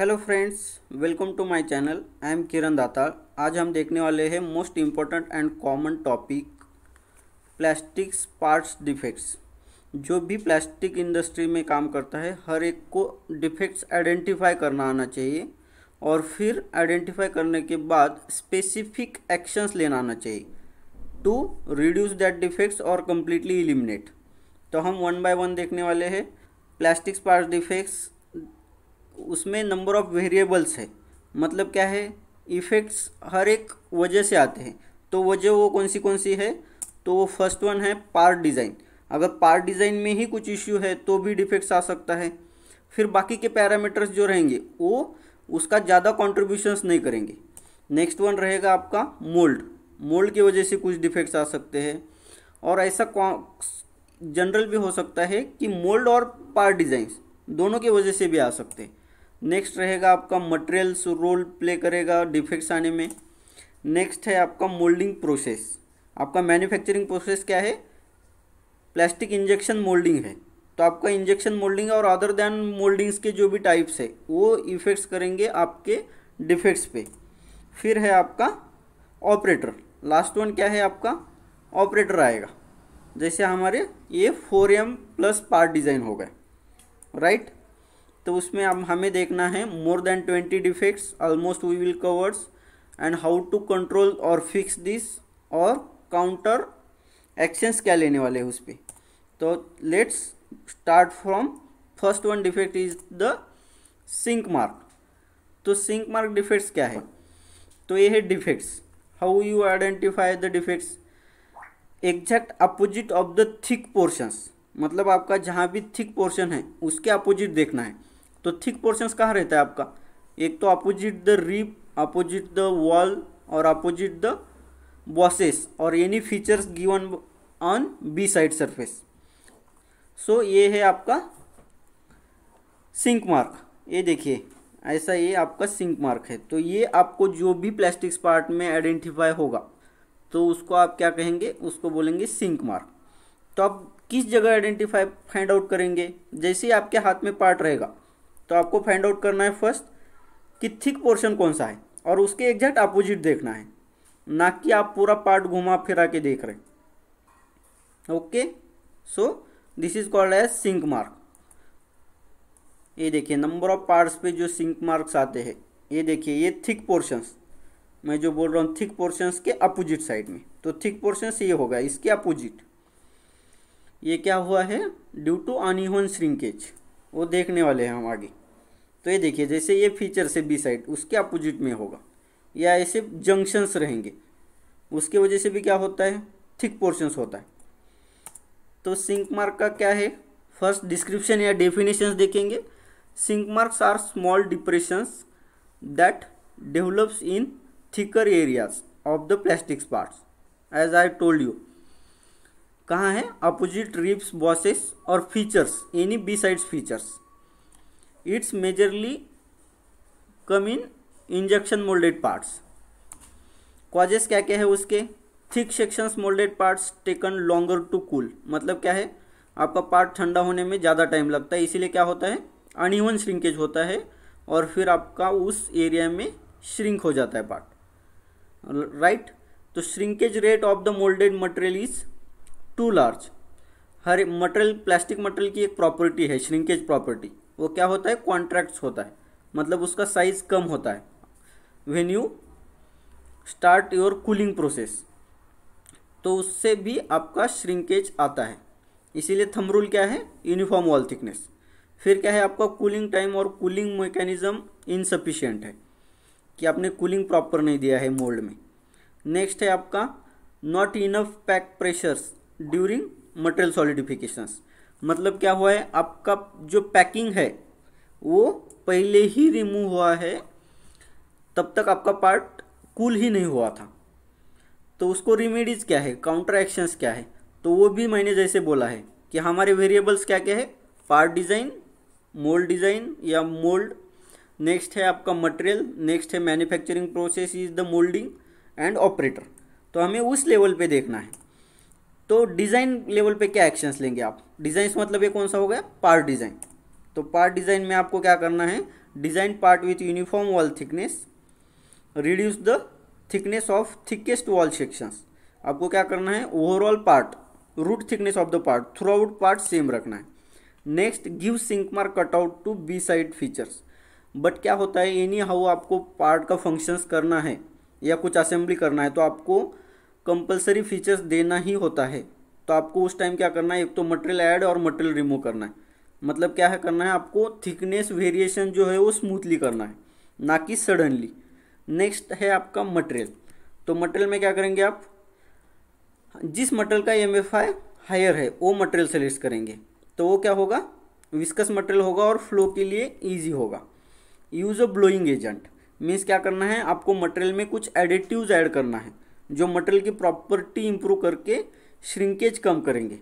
Hello friends welcome to my channel I am Kiran Datar आज हम देखने वाले हैं most important and common topic plastics parts defects जो भी प्लास्टिक इंडस्ट्री में काम करता है हर एक को डिफेक्ट्स आइडेंटिफाई करना आना चाहिए और फिर आइडेंटिफाई करने के बाद स्पेसिफिक एक्शंस लेना आना चाहिए टू रिड्यूस दैट डिफेक्ट्स और कम्प्लीटली इलिमिनेट तो हम वन बाय वन देखने वाले हैं प्लास्टिक्स पार्ट्स डिफेक्ट्स उसमें नंबर ऑफ वेरिएबल्स है मतलब क्या है इफ़ेक्ट्स हर एक वजह से आते हैं तो वजह वो कौन सी कौन सी है तो वो फर्स्ट वन है पार्ट डिज़ाइन अगर पार्ट डिज़ाइन में ही कुछ इश्यू है तो भी डिफेक्ट्स आ सकता है फिर बाकी के पैरामीटर्स जो रहेंगे वो उसका ज़्यादा कॉन्ट्रीब्यूशंस नहीं करेंगे नेक्स्ट वन रहेगा आपका मोल्ड मोल्ड की वजह से कुछ डिफेक्ट्स आ सकते हैं और ऐसा जनरल भी हो सकता है कि मोल्ड और पार्ट डिज़ाइंस दोनों की वजह से भी आ सकते हैं नेक्स्ट रहेगा आपका मटेरियल्स रोल प्ले करेगा डिफेक्ट्स आने में नेक्स्ट है आपका मोल्डिंग प्रोसेस आपका मैन्युफैक्चरिंग प्रोसेस क्या है प्लास्टिक इंजेक्शन मोल्डिंग है तो आपका इंजेक्शन मोल्डिंग और अदर दैन मोल्डिंग्स के जो भी टाइप्स है वो इफेक्ट्स करेंगे आपके डिफेक्ट्स पे फिर है आपका ऑपरेटर लास्ट वन क्या है आपका ऑपरेटर आएगा जैसे हमारे ये four M plus part design हो गए राइट तो उसमें अब हमें देखना है more than twenty defects almost we will covers and how to control और फिक्स दिस और काउंटर एक्शंस क्या लेने वाले हैं उस पर तो let's start from first one defect is the sink mark तो सिंक मार्क डिफेक्ट्स क्या है तो ये है defects how you identify the defects exact opposite of the thick portions मतलब आपका जहाँ भी थिक पोर्शन है उसके अपोजिट देखना है तो थिक पोर्शंस कहाँ रहता है आपका एक तो opposite the rib opposite the wall और अपोजिट द बॉसेस और any features given on B side surface so ये है आपका सिंक मार्क ये देखिए ऐसा ये आपका सिंक मार्क है तो ये आपको जो भी प्लास्टिक्स पार्ट में आइडेंटिफाई होगा तो उसको आप क्या कहेंगे उसको बोलेंगे सिंक मार्क तो आप किस जगह आइडेंटिफाई फाइंड आउट करेंगे जैसे ही आपके हाथ में पार्ट रहेगा तो आपको फाइंड आउट करना है फर्स्ट कि थिक पोर्शन कौन सा है और उसके एग्जैक्ट अपोजिट देखना है ना कि आप पूरा पार्ट घुमा फिरा के देख रहे okay so this is called as sink mark ये देखिए नंबर ऑफ पार्ट्स पे जो सिंक मार्क्स आते हैं ये देखिए ये थिक पोर्शंस मैं जो बोल रहा हूँ थिक पोर्शंस के अपोजिट साइड में तो थिक पोर्शंस ये होगा इसके अपोजिट ये क्या हुआ है ड्यू टू अनिहोन श्रिंकेज वो देखने वाले हैं हम आगे तो ये देखिए जैसे ये फीचर्स है बी साइड उसके अपोजिट में होगा या ऐसे जंक्शंस रहेंगे उसके वजह से भी क्या होता है थिक पोर्शंस होता है तो सिंक मार्क का क्या है फर्स्ट डिस्क्रिप्शन या डेफिनेशंस देखेंगे sink marks are small depressions that develops in thicker areas of the plastics parts as I told you कहाँ है अपोजिट रिप्स बॉसेस और features any B sides features its majorly come in injection moulded parts causes क्या क्या है उसके thick sections moulded parts taken longer to cool मतलब क्या है आपका पार्ट ठंडा होने में ज़्यादा टाइम लगता है इसीलिए क्या होता है अनइवन श्रिंकेज होता है और फिर आपका उस एरिया में श्रिंक हो जाता है पार्ट राइट तो shrinkage rate of the moulded material is too large हर मटेरियल प्लास्टिक मटेरियल की एक प्रॉपर्टी है श्रिंकेज प्रॉपर्टी वो क्या होता है कॉन्ट्रैक्ट होता है मतलब उसका साइज कम होता है when you start your cooling process तो उससे भी आपका श्रिंकेज आता है इसीलिए थम रूल क्या है यूनिफॉर्म वॉल थिकनेस फिर क्या है आपका कूलिंग टाइम और कूलिंग मैकेनिज्म इनसफिशियंट है कि आपने कूलिंग प्रॉपर नहीं दिया है मोल्ड में नेक्स्ट है आपका not enough pack pressures during material solidifications मतलब क्या हुआ है आपका जो पैकिंग है वो पहले ही रिमूव हुआ है तब तक आपका पार्ट कूल ही नहीं हुआ था तो उसको रिमेडीज क्या है काउंटर एक्शंस क्या है तो वो भी मैंने जैसे बोला है कि हमारे वेरिएबल्स क्या क्या है पार्ट डिज़ाइन मोल्ड डिज़ाइन या मोल्ड नेक्स्ट है आपका मटेरियल नेक्स्ट है manufacturing process is the moulding and operator तो हमें उस लेवल पे देखना है तो डिज़ाइन लेवल पे क्या एक्शंस लेंगे आप डिज़ाइन मतलब ये कौन सा हो गया पार्ट डिज़ाइन तो पार्ट डिज़ाइन में आपको क्या करना है design part with uniform wall thickness reduce the thickness of thickest wall sections आपको क्या करना है overall part root thickness of the part throughout part same रखना है next give sink mark cutout to B side features but क्या होता है anyhow आपको पार्ट का फंक्शंस करना है या कुछ असेंबली करना है तो आपको कंपलसरी फीचर्स देना ही होता है तो आपको उस टाइम क्या करना है एक तो मटेरियल ऐड और मटेरियल रिमूव करना है मतलब क्या है करना है आपको थिकनेस वेरिएशन जो है वो स्मूथली करना है ना कि सडनली नेक्स्ट है आपका मटेरियल तो मटेरियल में क्या करेंगे आप जिस मटेरियल का एम एफ आई हायर है वो मटेरियल सेलेक्ट करेंगे तो वो क्या होगा विस्कस मटेरियल होगा और फ्लो के लिए ईजी होगा use of blowing agent means क्या करना है आपको मटेरियल में कुछ एडिटिव्स ऐड करना है जो मटेरियल की प्रॉपर्टी इंप्रूव करके श्रिंकेज कम करेंगे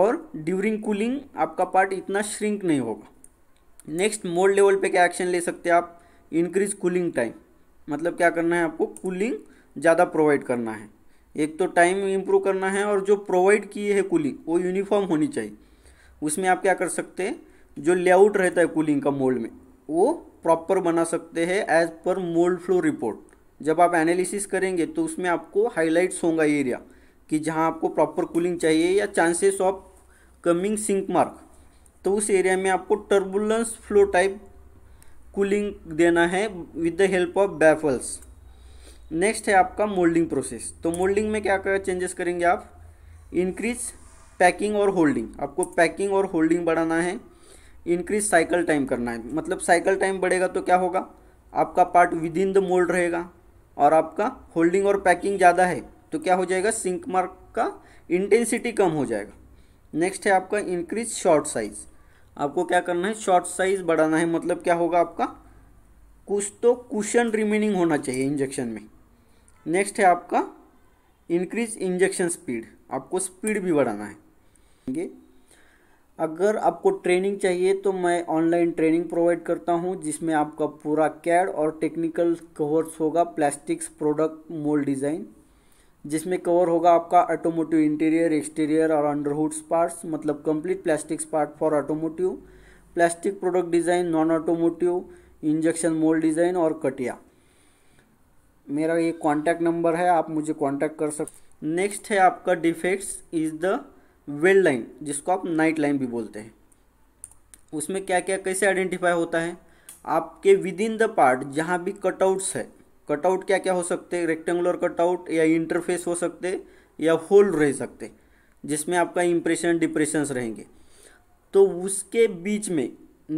और ड्यूरिंग कूलिंग आपका पार्ट इतना श्रिंक नहीं होगा नेक्स्ट मोल लेवल पे क्या एक्शन ले सकते हैं आप इंक्रीज कूलिंग टाइम मतलब क्या करना है आपको कूलिंग ज़्यादा प्रोवाइड करना है एक तो टाइम इम्प्रूव करना है और जो प्रोवाइड की है कूलिंग वो यूनिफॉर्म होनी चाहिए उसमें आप क्या कर सकते हैं जो लेआउट रहता है कूलिंग का मोल्ड में वो प्रॉपर बना सकते हैं एज पर मोल्ड फ्लो रिपोर्ट जब आप एनालिसिस करेंगे तो उसमें आपको हाईलाइट्स होगा एरिया कि जहाँ आपको प्रॉपर कूलिंग चाहिए या chances of coming sink mark तो उस एरिया में आपको टर्बुलेंस फ्लो टाइप कूलिंग देना है with the help of baffles next है आपका मोल्डिंग प्रोसेस तो मोल्डिंग में क्या क्या चेंजेस करेंगे आप इंक्रीज पैकिंग और होल्डिंग आपको पैकिंग और होल्डिंग बढ़ाना है इंक्रीज साइकिल टाइम करना है मतलब साइकिल टाइम बढ़ेगा तो क्या होगा आपका part within the mould रहेगा और आपका होल्डिंग और पैकिंग ज़्यादा है तो क्या हो जाएगा सिंक मार्क का इंटेंसिटी कम हो जाएगा नेक्स्ट है आपका इंक्रीज शॉर्ट साइज आपको क्या करना है शॉर्ट साइज बढ़ाना है मतलब क्या होगा आपका कुछ तो कुशन रिमेनिंग होना चाहिए इंजेक्शन में नेक्स्ट है आपका इंक्रीज इंजेक्शन स्पीड आपको स्पीड भी बढ़ाना है ठीक अगर आपको ट्रेनिंग चाहिए तो मैं ऑनलाइन ट्रेनिंग प्रोवाइड करता हूँ जिसमें आपका पूरा कैड और टेक्निकल कवर्स होगा प्लास्टिक्स प्रोडक्ट मोल डिज़ाइन जिसमें कवर होगा आपका ऑटोमोटिव इंटीरियर एक्सटीरियर और अंडरहुड्स पार्ट्स मतलब complete plastics part for automotive plastic product design non automotive injection mould design और कटिया मेरा ये कांटेक्ट नंबर है आप मुझे कांटेक्ट कर सकते नेक्स्ट है आपका defects is the weld line जिसको आप नाइट लाइन भी बोलते हैं उसमें क्या क्या कैसे आइडेंटिफाई होता है आपके विद इन द पार्ट जहाँ भी कटआउट्स है कटआउट क्या क्या हो सकते रेक्टेंगुलर कटआउट या इंटरफेस हो सकते या होल रह सकते जिसमें आपका इम्प्रेशन डिप्रेशंस रहेंगे तो उसके बीच में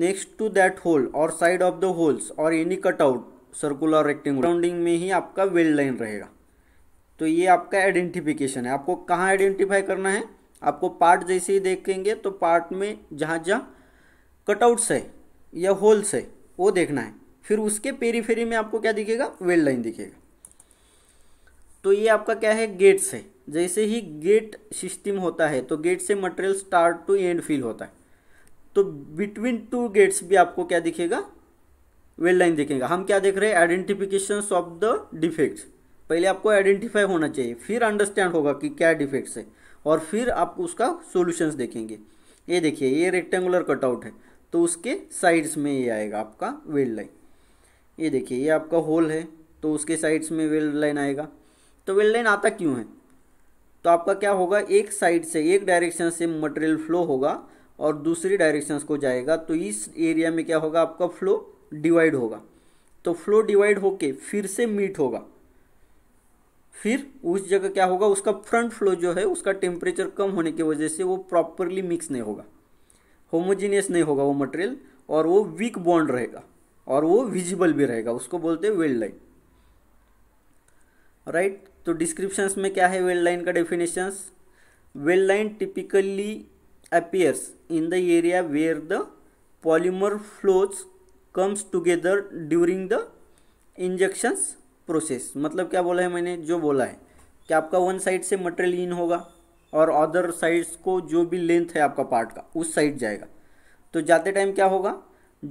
नेक्स्ट टू दैट होल और साइड ऑफ द होल्स और any cutout circular rectangular rounding में ही आपका वेल्ड लाइन रहेगा तो ये आपका आइडेंटिफिकेशन है आपको कहाँ आइडेंटिफाई करना है आपको पार्ट जैसे ही देखेंगे तो पार्ट में जहाँ जहाँ कटआउट्स है या होल्स है वो देखना है फिर उसके पेरीफेरी में आपको क्या दिखेगा वेल लाइन दिखेगा तो ये आपका क्या है गेट से जैसे ही गेट सिस्टम होता है तो गेट से material start to end fill होता है तो बिटवीन टू गेट्स भी आपको क्या दिखेगा वेल लाइन दिखेगा हम क्या देख रहे हैं आइडेंटिफिकेशन ऑफ द डिफेक्ट्स पहले आपको आइडेंटिफाई होना चाहिए फिर अंडरस्टैंड होगा कि क्या डिफेक्ट्स है और फिर आप उसका सोल्यूशंस देखेंगे ये देखिए ये रेक्टेंगुलर कटआउट है तो उसके साइड्स में ये आएगा आपका वेल लाइन ये देखिए ये आपका होल है तो उसके साइड्स में वेल्ड लाइन आएगा तो वेल्ड लाइन आता क्यों है तो आपका क्या होगा एक साइड से एक डायरेक्शन से मटेरियल फ्लो होगा और दूसरी डायरेक्शन को जाएगा तो इस एरिया में क्या होगा आपका फ्लो डिवाइड होगा तो फ्लो डिवाइड होके फिर से मीट होगा फिर उस जगह क्या होगा उसका फ्रंट फ्लो जो है उसका टेम्परेचर कम होने की वजह से वो प्रॉपरली मिक्स नहीं होगा होमोजीनियस नहीं होगा वो मटेरियल और वो वीक बॉन्ड रहेगा और वो विजिबल भी रहेगा उसको बोलते हैं वेल्ड लाइन राइट तो डिस्क्रिप्शंस में क्या है वेल्ड लाइन का definitions weld line typically appears in the area where the polymer flows comes together during the injections process मतलब क्या बोला है मैंने जो बोला है कि आपका वन साइड से मटेरियल इन होगा और अदर साइड्स को जो भी लेंथ है आपका पार्ट का उस साइड जाएगा तो जाते टाइम क्या होगा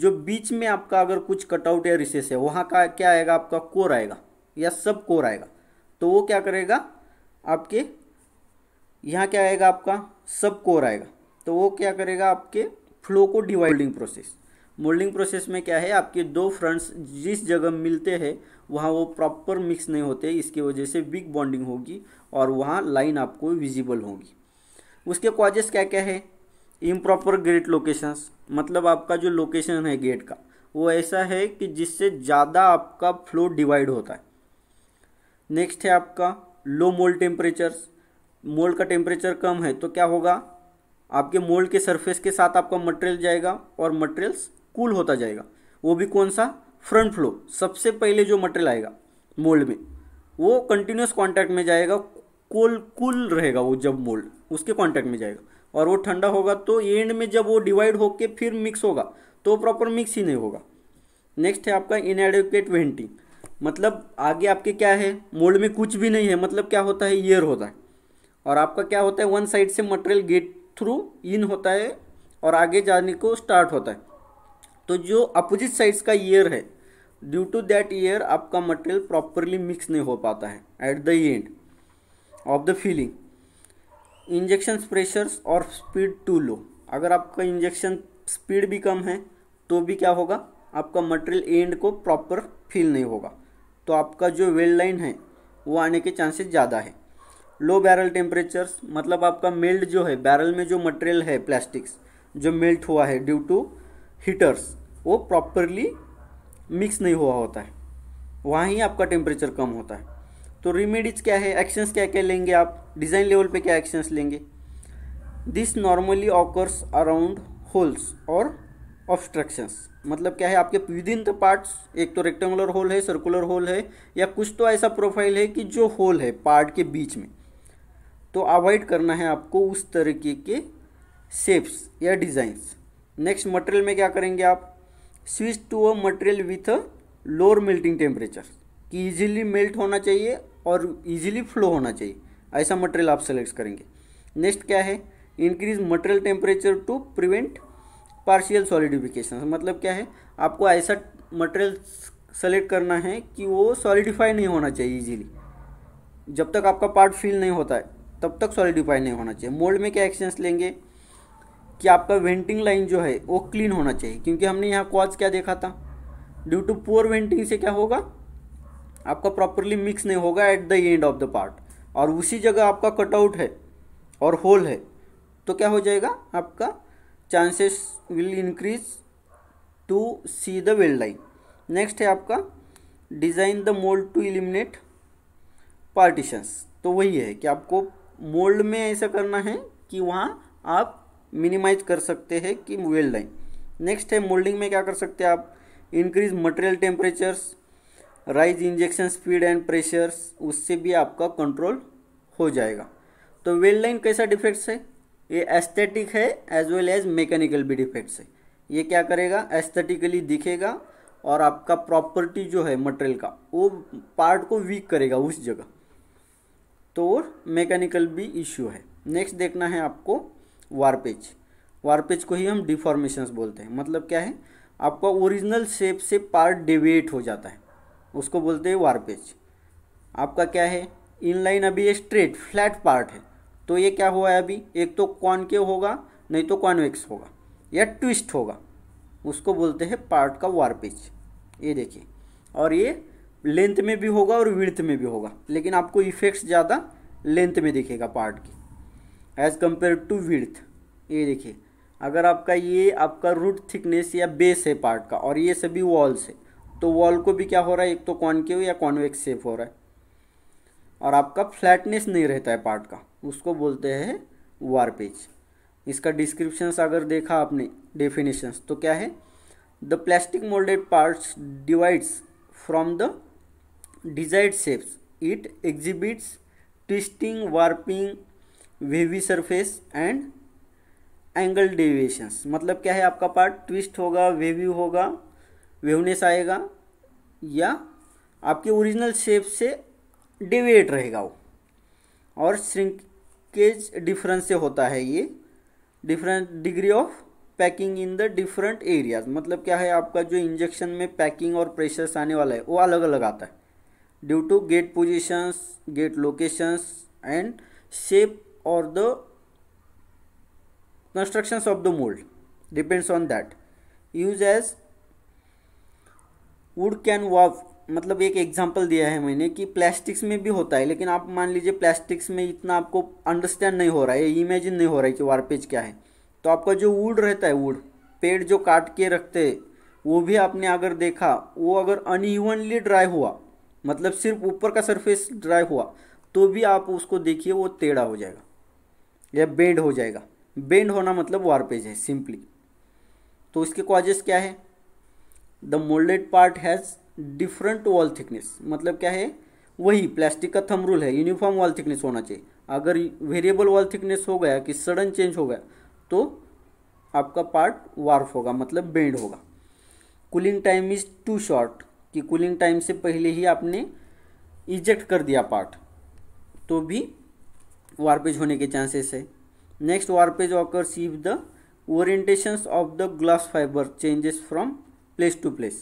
जो बीच में आपका अगर कुछ कटआउट या रिसेस है वहाँ का क्या आएगा आपका कोर आएगा या सब कोर आएगा तो वो क्या करेगा आपके यहाँ क्या आएगा आपका सब कोर आएगा तो वो क्या करेगा आपके फ्लो को डिवाइडिंग प्रोसेस मोल्डिंग प्रोसेस में क्या है आपके दो फ्रंट्स जिस जगह मिलते हैं वहाँ वो प्रॉपर मिक्स नहीं होते इसकी वजह से वीक बॉन्डिंग होगी और वहाँ लाइन आपको विजिबल होगी उसके कॉजेस क्या क्या है इम्प्रॉपर गेट लोकेशंस मतलब आपका जो लोकेशन है गेट का वो ऐसा है कि जिससे ज़्यादा आपका फ्लो डिवाइड होता है नेक्स्ट है आपका लो मोल्ड टेम्परेचर्स मोल्ड का टेम्परेचर कम है तो क्या होगा आपके मोल्ड के सरफेस के साथ आपका मटेरियल जाएगा और मटेरियल्स कूल cool होता जाएगा वो भी कौन सा फ्रंट फ्लो सबसे पहले जो मटेरियल आएगा मोल्ड में वो कंटिन्यूस कांटेक्ट में जाएगा कोल कूल रहेगा वो जब मोल्ड उसके कांटेक्ट में जाएगा और वो ठंडा होगा तो एंड में जब वो डिवाइड होके फिर मिक्स होगा तो प्रॉपर मिक्स ही नहीं होगा नेक्स्ट है आपका इनएडिकेट वेंटिंग मतलब आगे आपके क्या है मोल्ड में कुछ भी नहीं है मतलब क्या होता है ईयर होता है और आपका क्या होता है वन साइड से मटेरियल गेट थ्रू इन होता है और आगे जाने को स्टार्ट होता है तो जो अपोजिट साइड्स का ईयर है ड्यू टू दैट ईयर आपका मटेरियल प्रॉपरली मिक्स नहीं हो पाता है at the end of the filling injection pressures और स्पीड टू लो अगर आपका इंजेक्शन स्पीड भी कम है तो भी क्या होगा आपका मटेरियल एंड को प्रॉपर फील नहीं होगा तो आपका जो वेल लाइन है वो आने के चांसेस ज़्यादा है लो बैरल टेम्परेचर्स मतलब आपका मेल्ट जो है बैरल में जो मटेरियल है प्लास्टिक्स जो मेल्ट हुआ है ड्यू टू हीटर्स वो प्रॉपरली मिक्स नहीं हुआ होता है वहाँ ही आपका टेम्परेचर कम होता है तो रिमेडीज क्या है एक्शंस क्या क्या लेंगे आप डिज़ाइन लेवल पे क्या एक्शंस लेंगे this normally occurs around holes और ऑब्स्ट्रक्शंस मतलब क्या है आपके विद इन द पार्ट्स एक तो रेक्टेंगुलर होल है सर्कुलर होल है या कुछ तो ऐसा प्रोफाइल है कि जो होल है पार्ट के बीच में तो अवॉइड करना है आपको उस तरीके के शेप्स या डिज़ाइंस नेक्स्ट मटेरियल में क्या करेंगे आप switch to a material with a lower melting temperature कि ईजिली मेल्ट होना चाहिए और इजीली फ्लो होना चाहिए ऐसा मटेरियल आप सेलेक्ट करेंगे नेक्स्ट क्या है increase material temperature to prevent partial solidification मतलब क्या है आपको ऐसा मटेरियल सेलेक्ट करना है कि वो सॉलिडिफाई नहीं होना चाहिए इजीली जब तक आपका पार्ट फील नहीं होता है तब तक सॉलिडिफाई नहीं होना चाहिए मोल्ड में क्या एक्शंस लेंगे कि आपका वेंटिंग लाइन जो है वो क्लीन होना चाहिए क्योंकि हमने यहाँ क्वाज क्या देखा था ड्यू टू पोअर वेंटिंग से क्या होगा आपका प्रॉपरली मिक्स नहीं होगा at the end of the part और उसी जगह आपका कटआउट है और होल है तो क्या हो जाएगा आपका chances will increase to see the weld line next है आपका design the mould to eliminate partitions तो वही है कि आपको मोल्ड में ऐसा करना है कि वहाँ आप मिनिमाइज कर सकते हैं कि वेल्ड लाइन नेक्स्ट है मोल्डिंग में क्या कर सकते हैं आप increase material temperatures rise injection speed and pressures उससे भी आपका कंट्रोल हो जाएगा तो वेल लाइन कैसा डिफेक्ट्स है ये एस्थेटिक है एज वेल एज मैकेनिकल भी डिफेक्ट्स है ये क्या करेगा एस्थेटिकली दिखेगा और आपका प्रॉपर्टी जो है मटेरियल का वो पार्ट को वीक करेगा उस जगह तो मैकेनिकल भी इश्यू है नेक्स्ट देखना है आपको वारपेज वारपेज को ही हम डिफॉर्मेशंस बोलते हैं मतलब क्या है आपका ओरिजिनल शेप से पार्ट डिवेट हो जाता है उसको बोलते हैं वारपेज आपका क्या है इनलाइन अभी ये स्ट्रेट फ्लैट पार्ट है तो ये क्या हुआ है अभी एक तो के होगा नहीं तो कॉन्वेक्स होगा या ट्विस्ट होगा उसको बोलते हैं पार्ट का वारपेज ये देखिए और ये लेंथ में भी होगा और विड़थ में भी होगा लेकिन आपको इफेक्ट्स ज़्यादा लेंथ में दिखेगा पार्ट की एज़ कम्पेयर टू विड़थ ये देखिए अगर आपका ये आपका रूट थिकनेस या बेस है पार्ट का और ये सभी वॉल्स है तो वॉल को भी क्या हो रहा है एक तो कॉनकेव या कॉन्वेक्स शेप हो रहा है और आपका फ्लैटनेस नहीं रहता है पार्ट का उसको बोलते हैं वारपेज इसका डिस्क्रिप्शंस अगर देखा आपने डेफिनेशंस तो क्या है the plastic moulded parts divides from the desired shapes it exhibits twisting warping wavy surface and angle deviations मतलब क्या है आपका पार्ट ट्विस्ट होगा वेवी होगा वेवनेस आएगा या आपके ओरिजिनल शेप से डिवेट रहेगा वो और श्रिंकेज डिफरेंस से होता है ये different degree of packing in the different areas मतलब क्या है आपका जो इंजेक्शन में पैकिंग और प्रेशर्स आने वाला है वो अलग अलग आता है due to gate positions gate locations and shape और the constructions of the mould depends on that use as would can walk मतलब एक एग्जाम्पल दिया है मैंने कि प्लास्टिक्स में भी होता है लेकिन आप मान लीजिए प्लास्टिक्स में इतना आपको अंडरस्टैंड नहीं हो रहा है इमेजिन नहीं हो रहा है कि वारपेज क्या है तो आपका जो वुड रहता है वुड पेड़ जो काट के रखते वो भी आपने अगर देखा वो अगर अनइवनली ड्राई हुआ मतलब सिर्फ ऊपर का सरफेस ड्राई हुआ तो भी आप उसको देखिए वो टेढ़ा हो जाएगा या बेंड हो जाएगा बेंड होना मतलब वारपेज है सिंपली तो इसके कॉजेस क्या है the moulded part has different wall thickness मतलब क्या है वही प्लास्टिक का थम रूल है यूनिफॉर्म वॉल थिकनेस होना चाहिए अगर वेरिएबल वॉल थिकनेस हो गया कि सडन चेंज हो गया तो आपका पार्ट वार्फ होगा मतलब बेंड होगा cooling time is too short कि कूलिंग टाइम से पहले ही आपने इजेक्ट कर दिया पार्ट तो भी वार्पेज होने के चांसेस है next warpage occurs if the orientations of the glass fibre changes from place to place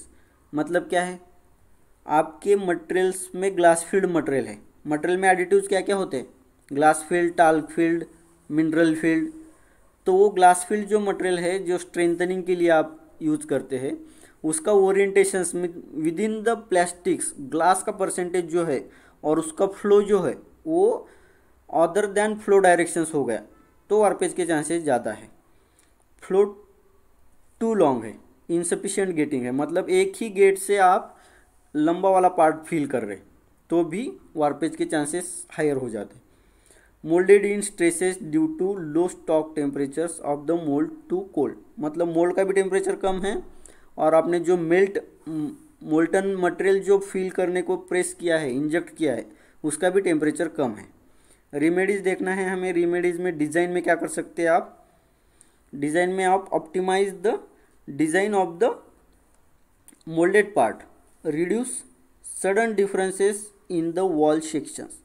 मतलब क्या है आपके मटेरियल्स में ग्लास फील्ड मटेरियल है मटेरियल में एडिटिव्स क्या क्या होते हैं glass filled talc filled mineral filled तो वो ग्लास फील्ड जो मटेरियल है जो स्ट्रेंथनिंग के लिए आप यूज करते हैं उसका orientation within the plastics glass का परसेंटेज जो है और उसका फ्लो जो है वो अदर देन फ्लो डायरेक्शंस हो गया तो वर्पेज के चांसेस ज़्यादा है फ्लो टू लॉन्ग है इनसफिशेंट गेटिंग है मतलब एक ही गेट से आप लंबा वाला पार्ट फील कर रहे तो भी वारपेज के चांसेस हायर हो जाते moulded in stresses due to low stock temperatures of the mould too cold मतलब मोल्ड का भी टेम्परेचर कम है और आपने जो मेल्ट मोल्टन मटेरियल जो फील करने को प्रेस किया है इंजेक्ट किया है उसका भी टेम्परेचर कम है रेमेडीज़ देखना है हमें रेमेडीज़ में डिज़ाइन में क्या कर सकते हैं आप डिज़ाइन में आप optimise the design of the molded part reduce sudden differences in the wall sections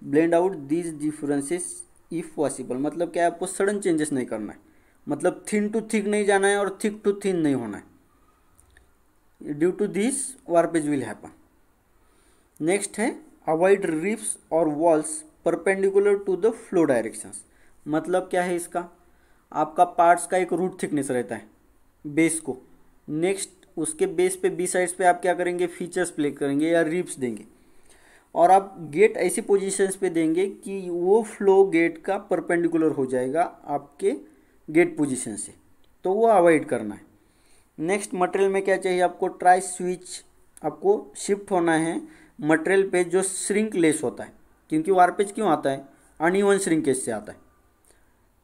blend out these differences if possible मतलब क्या है आपको सडन चेंजेस नहीं करना है मतलब थिन टू थिक नहीं जाना है और थिक टू थिन नहीं होना है due to this warpage will happen next है अवॉइड रिप्स और walls perpendicular to the flow directions मतलब क्या है इसका आपका पार्ट्स का एक रूट थिकनेस रहता है बेस को नेक्स्ट उसके बेस पे बी साइड्स पे आप क्या करेंगे फीचर्स प्ले करेंगे या रिप्स देंगे और आप गेट ऐसी पोजीशंस पे देंगे कि वो फ्लो गेट का परपेंडिकुलर हो जाएगा आपके गेट पोजीशन से तो वो अवॉइड करना है नेक्स्ट मटेरियल में क्या चाहिए आपको ट्राई स्विच आपको शिफ्ट होना है मटेरियल पे जो श्रिंक लेस होता है क्योंकि वारपेज क्यों आता है अनिवन श्रिंकेज से आता है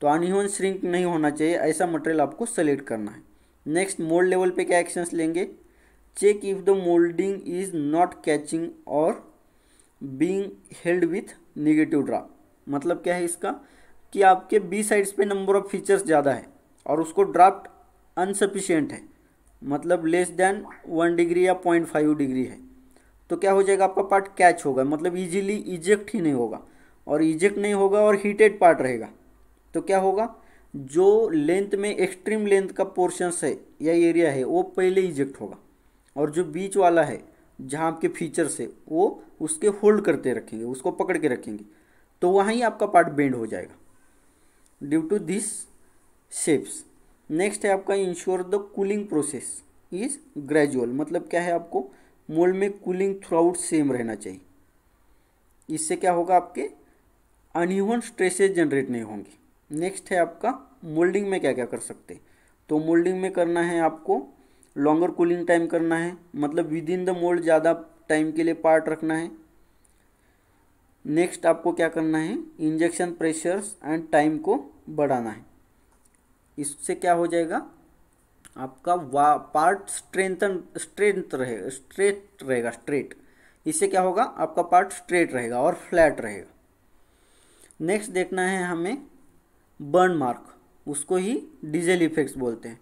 तो अनिवन श्रिंक नहीं होना चाहिए ऐसा मटेरियल आपको सेलेक्ट करना है नेक्स्ट मोल्ड लेवल पे क्या एक्शंस लेंगे check if the moulding is not catching और being held with negative draw मतलब क्या है इसका कि आपके बी साइड्स पे नंबर ऑफ फीचर्स ज़्यादा है और उसको ड्राफ्ट अनसफिशियंट है मतलब लेस देन वन डिग्री या पॉइंट फाइव डिग्री है तो क्या हो जाएगा आपका पार्ट कैच होगा मतलब इजीली इजेक्ट ही नहीं होगा और इजेक्ट नहीं होगा और हीटेड पार्ट रहेगा तो क्या होगा जो लेंथ में एक्सट्रीम लेंथ का पोर्शंस है या एरिया है वो पहले इजेक्ट होगा और जो बीच वाला है जहाँ आपके फीचर्स है वो उसके होल्ड करते रखेंगे उसको पकड़ के रखेंगे तो वहाँ ही आपका पार्ट बेंड हो जाएगा due to this shapes next है आपका ensure the cooling process is gradual मतलब क्या है आपको मोल्ड में कूलिंग थ्रू आउट सेम रहना चाहिए इससे क्या होगा आपके अनइवन स्ट्रेसेस जनरेट नहीं होंगी नेक्स्ट है आपका मोल्डिंग में क्या क्या कर सकते हैं तो मोल्डिंग में करना है आपको लॉन्गर कूलिंग टाइम करना है मतलब विद इन द मोल्ड ज़्यादा टाइम के लिए पार्ट रखना है नेक्स्ट आपको क्या करना है इंजेक्शन प्रेशर्स एंड टाइम को बढ़ाना है इससे क्या हो जाएगा आपका वा पार्ट स्ट्रेंथन स्ट्रेंथ रहेगा स्ट्रेट रहेगा स्ट्रेट इससे क्या होगा आपका पार्ट स्ट्रेट रहेगा और फ्लैट रहेगा नेक्स्ट देखना है हमें बर्न मार्क उसको ही डीजल इफेक्ट्स बोलते हैं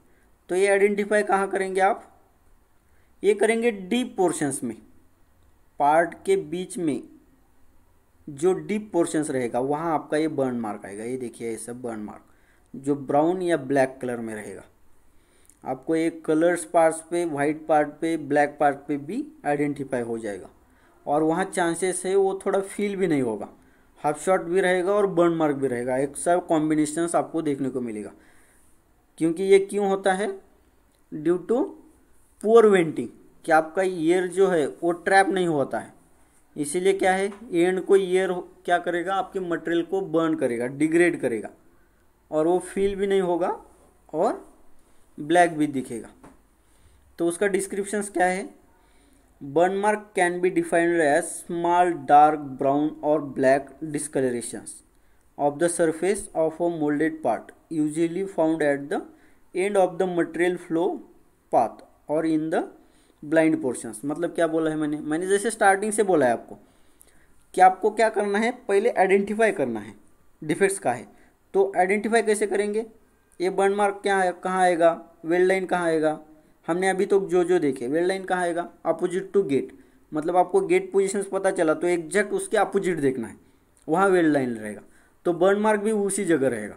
तो ये आइडेंटिफाई कहाँ करेंगे आप ये करेंगे डीप पोर्शंस में पार्ट के बीच में जो डीप पोर्शंस रहेगा वहाँ आपका ये बर्न मार्क आएगा ये देखिए ये सब बर्न मार्क जो ब्राउन या ब्लैक कलर में रहेगा आपको ये कलर्स पार्ट्स पे वाइट पार्ट पे ब्लैक पार्ट पे भी आइडेंटिफाई हो जाएगा और वहाँ चांसेस है वो थोड़ा फील भी नहीं होगा हाफ शॉट भी रहेगा और बर्न मार्क भी रहेगा एक सब कॉम्बिनेशन आपको देखने को मिलेगा क्योंकि ये क्यों होता है ड्यू टू पोअर वेंटिंग कि आपका ईयर जो है वो ट्रैप नहीं होता है इसीलिए क्या है एंड को ईयर क्या करेगा आपके मटेरियल को बर्न करेगा डिग्रेड करेगा और वो फील भी नहीं होगा और ब्लैक भी दिखेगा तो उसका डिस्क्रिप्शन क्या है burn mark can be defined as small dark brown और black discolouration of the surface of a moulded part usually found at the end of the material flow path और इन द ब्लाइंड पोर्शंस मतलब क्या बोला है मैंने मैंने जैसे starting से बोला है आपको कि आपको क्या करना है पहले आइडेंटिफाई करना है डिफेक्ट्स का है तो आइडेंटिफाई कैसे करेंगे ये बर्न मार्क क्या है कहाँ आएगा वेल्ड लाइन कहाँ आएगा हमने अभी तो जो जो देखे वेल लाइन कहाँ आएगा अपोजिट टू गेट मतलब आपको गेट पोजिशन पता चला तो एग्जैक्ट उसके अपोजिट देखना है वहाँ वेल लाइन रहेगा तो बर्न मार्क भी उसी जगह रहेगा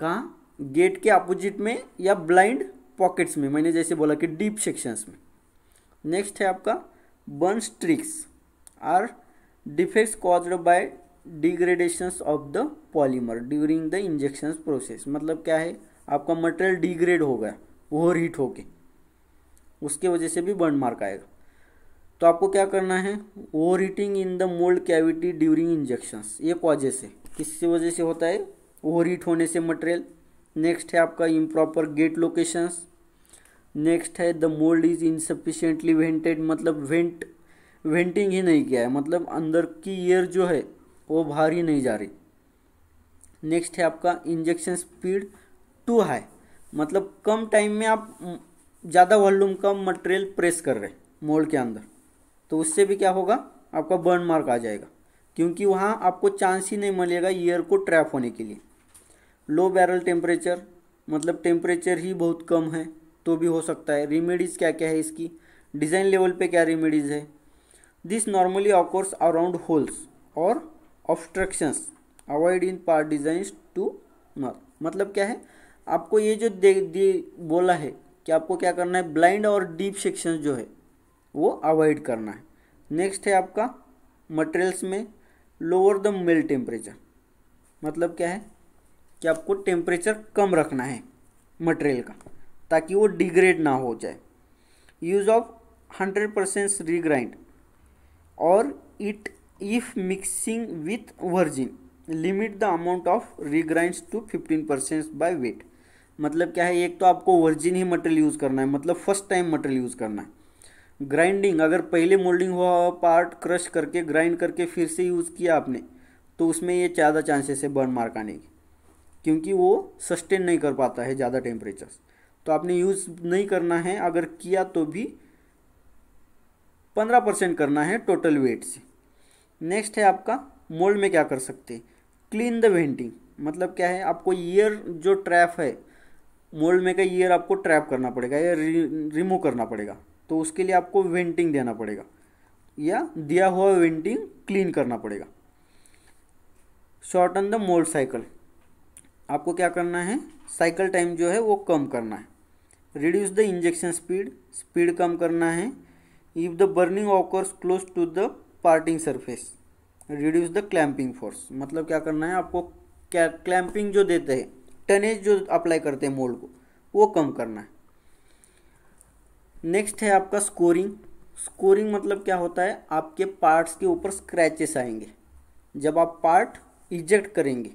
कहाँ गेट के अपोजिट में या ब्लाइंड पॉकेट्स में मैंने जैसे बोला कि डीप सेक्शंस में नेक्स्ट है आपका burn streaks are defects caused by degradation of the polymer during the injection process मतलब क्या है आपका मटेरियल डिग्रेड हो गया ओवर हीट होके उसके वजह से भी बर्न मार्क आएगा तो आपको क्या करना है overheating in the mould cavity during injections ये वजह से किससे वजह से होता है ओवर हीट होने से मटेरियल नेक्स्ट है आपका इम्प्रॉपर गेट लोकेशंस नेक्स्ट है the mould is insufficiently vented मतलब वेंट वेंटिंग ही नहीं किया है मतलब अंदर की एयर जो है वो बाहर ही नहीं जा रही नेक्स्ट है आपका इंजेक्शन स्पीड टू हाई मतलब कम टाइम में आप ज़्यादा वॉल्यूम का मटेरियल प्रेस कर रहे मोल्ड के अंदर तो उससे भी क्या होगा आपका बर्न मार्क आ जाएगा क्योंकि वहाँ आपको चांस ही नहीं मिलेगा ईयर को ट्रैप होने के लिए लो बैरल टेम्परेचर मतलब टेम्परेचर ही बहुत कम है तो भी हो सकता है रेमेडीज़ क्या क्या है इसकी डिज़ाइन लेवल पे क्या रेमेडीज़ है this normally occurs around holes और obstructions avoid in part design to north मतलब क्या है आपको ये जो दे, दे बोला है कि आपको क्या करना है ब्लाइंड और डीप सेक्शन जो है वो अवॉइड करना है नेक्स्ट है आपका मटेरियल्स में लोअर द मिल टेम्परेचर मतलब क्या है कि आपको टेम्परेचर कम रखना है मटेरियल का ताकि वो डिग्रेड ना हो जाए use of hundred percent regrind और it if mixing with virgin limit the amount of regrind to fifteen percent by weight मतलब क्या है एक तो आपको वर्जिन ही मटेरियल यूज़ करना है मतलब फर्स्ट टाइम मटेरियल यूज़ करना है ग्राइंडिंग अगर पहले मोल्डिंग हुआ पार्ट क्रश करके ग्राइंड करके फिर से यूज़ किया आपने तो उसमें ये ज़्यादा चांसेस है बर्न मार्क आने की क्योंकि वो सस्टेन नहीं कर पाता है ज़्यादा टेम्परेचर तो आपने यूज़ नहीं करना है अगर किया तो भी पंद्रह परसेंट करना है टोटल वेट से नेक्स्ट है आपका मोल्ड में क्या कर सकते हैं क्लीन द वेंटिंग मतलब क्या है आपको ईयर जो ट्रैप है मोल्ड में का ईयर आपको ट्रैप करना पड़ेगा या रिमूव करना पड़ेगा तो उसके लिए आपको वेंटिंग देना पड़ेगा या दिया हुआ वेंटिंग क्लीन करना पड़ेगा shorten the mould cycle आपको क्या करना है साइकिल टाइम जो है वो कम करना है reduce the injection speed speed कम करना है if the burning occurs close to the parting surface reduce the clamping force मतलब क्या करना है आपको क्या क्लैंपिंग जो देते हैं टनेज जो अप्लाई करते हैं मोल्ड को वो कम करना है नेक्स्ट है आपका स्कोरिंग स्कोरिंग मतलब क्या होता है आपके पार्ट्स के ऊपर स्क्रैचेस आएंगे जब आप पार्ट इजेक्ट करेंगे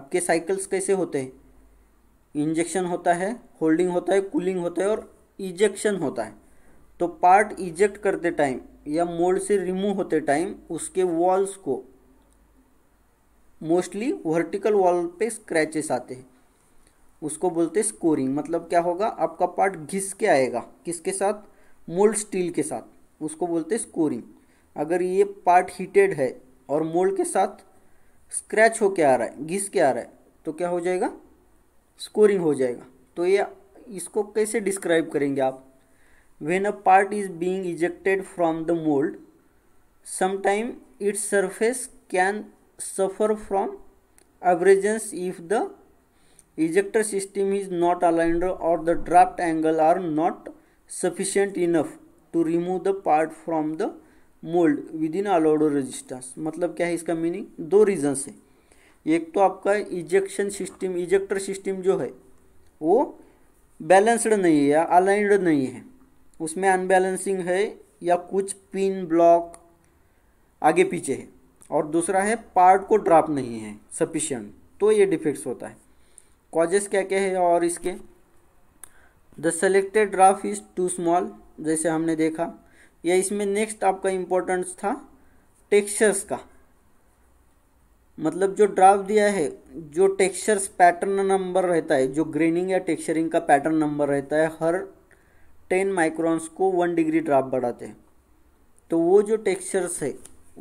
आपके साइकिल्स कैसे होते हैं इंजेक्शन होता है होल्डिंग होता है कूलिंग होता है और इजेक्शन होता है तो पार्ट इजेक्ट करते टाइम या मोल्ड से रिमूव होते टाइम उसके वॉल्स को मोस्टली वर्टिकल वॉल पे स्क्रैचेस आते हैं उसको बोलते हैं स्कोरिंग मतलब क्या होगा आपका पार्ट घिस के आएगा किसके साथ मोल्ड स्टील के साथ उसको बोलते हैं स्कोरिंग अगर ये पार्ट हीटेड है और मोल्ड के साथ स्क्रैच हो के आ रहा है घिस के आ रहा है तो क्या हो जाएगा स्कोरिंग हो जाएगा तो ये इसको कैसे डिस्क्राइब करेंगे आप when a part is being ejected from the mould sometime its surface can suffer from abrasions if the ejector system is not aligned or the draft angle are not sufficient enough to remove the part from the mould within allowed resistance मतलब क्या है इसका meaning दो regions है एक तो आपका ejection system ejector system जो है वो बैलेंस्ड नहीं है या अलाइंड नहीं है उसमें अनबैलेंसिंग है या कुछ पिन ब्लॉक आगे पीछे है और दूसरा है पार्ट को ड्राप नहीं है सफिशियंट तो ये डिफेक्ट्स होता है कॉजेस क्या क्या है और इसके the selected draft is too small जैसे हमने देखा या इसमें नेक्स्ट आपका इम्पोर्टेंस था टेक्सचर्स का मतलब जो ड्राफ्ट दिया है जो टेक्सचर्स पैटर्न नंबर रहता है जो ग्रेनिंग या टेक्सचरिंग का पैटर्न नंबर रहता है हर टेन माइक्रॉन्स को वन डिग्री ड्राफ्ट बढ़ाते हैं तो वो जो टेक्सचर्स है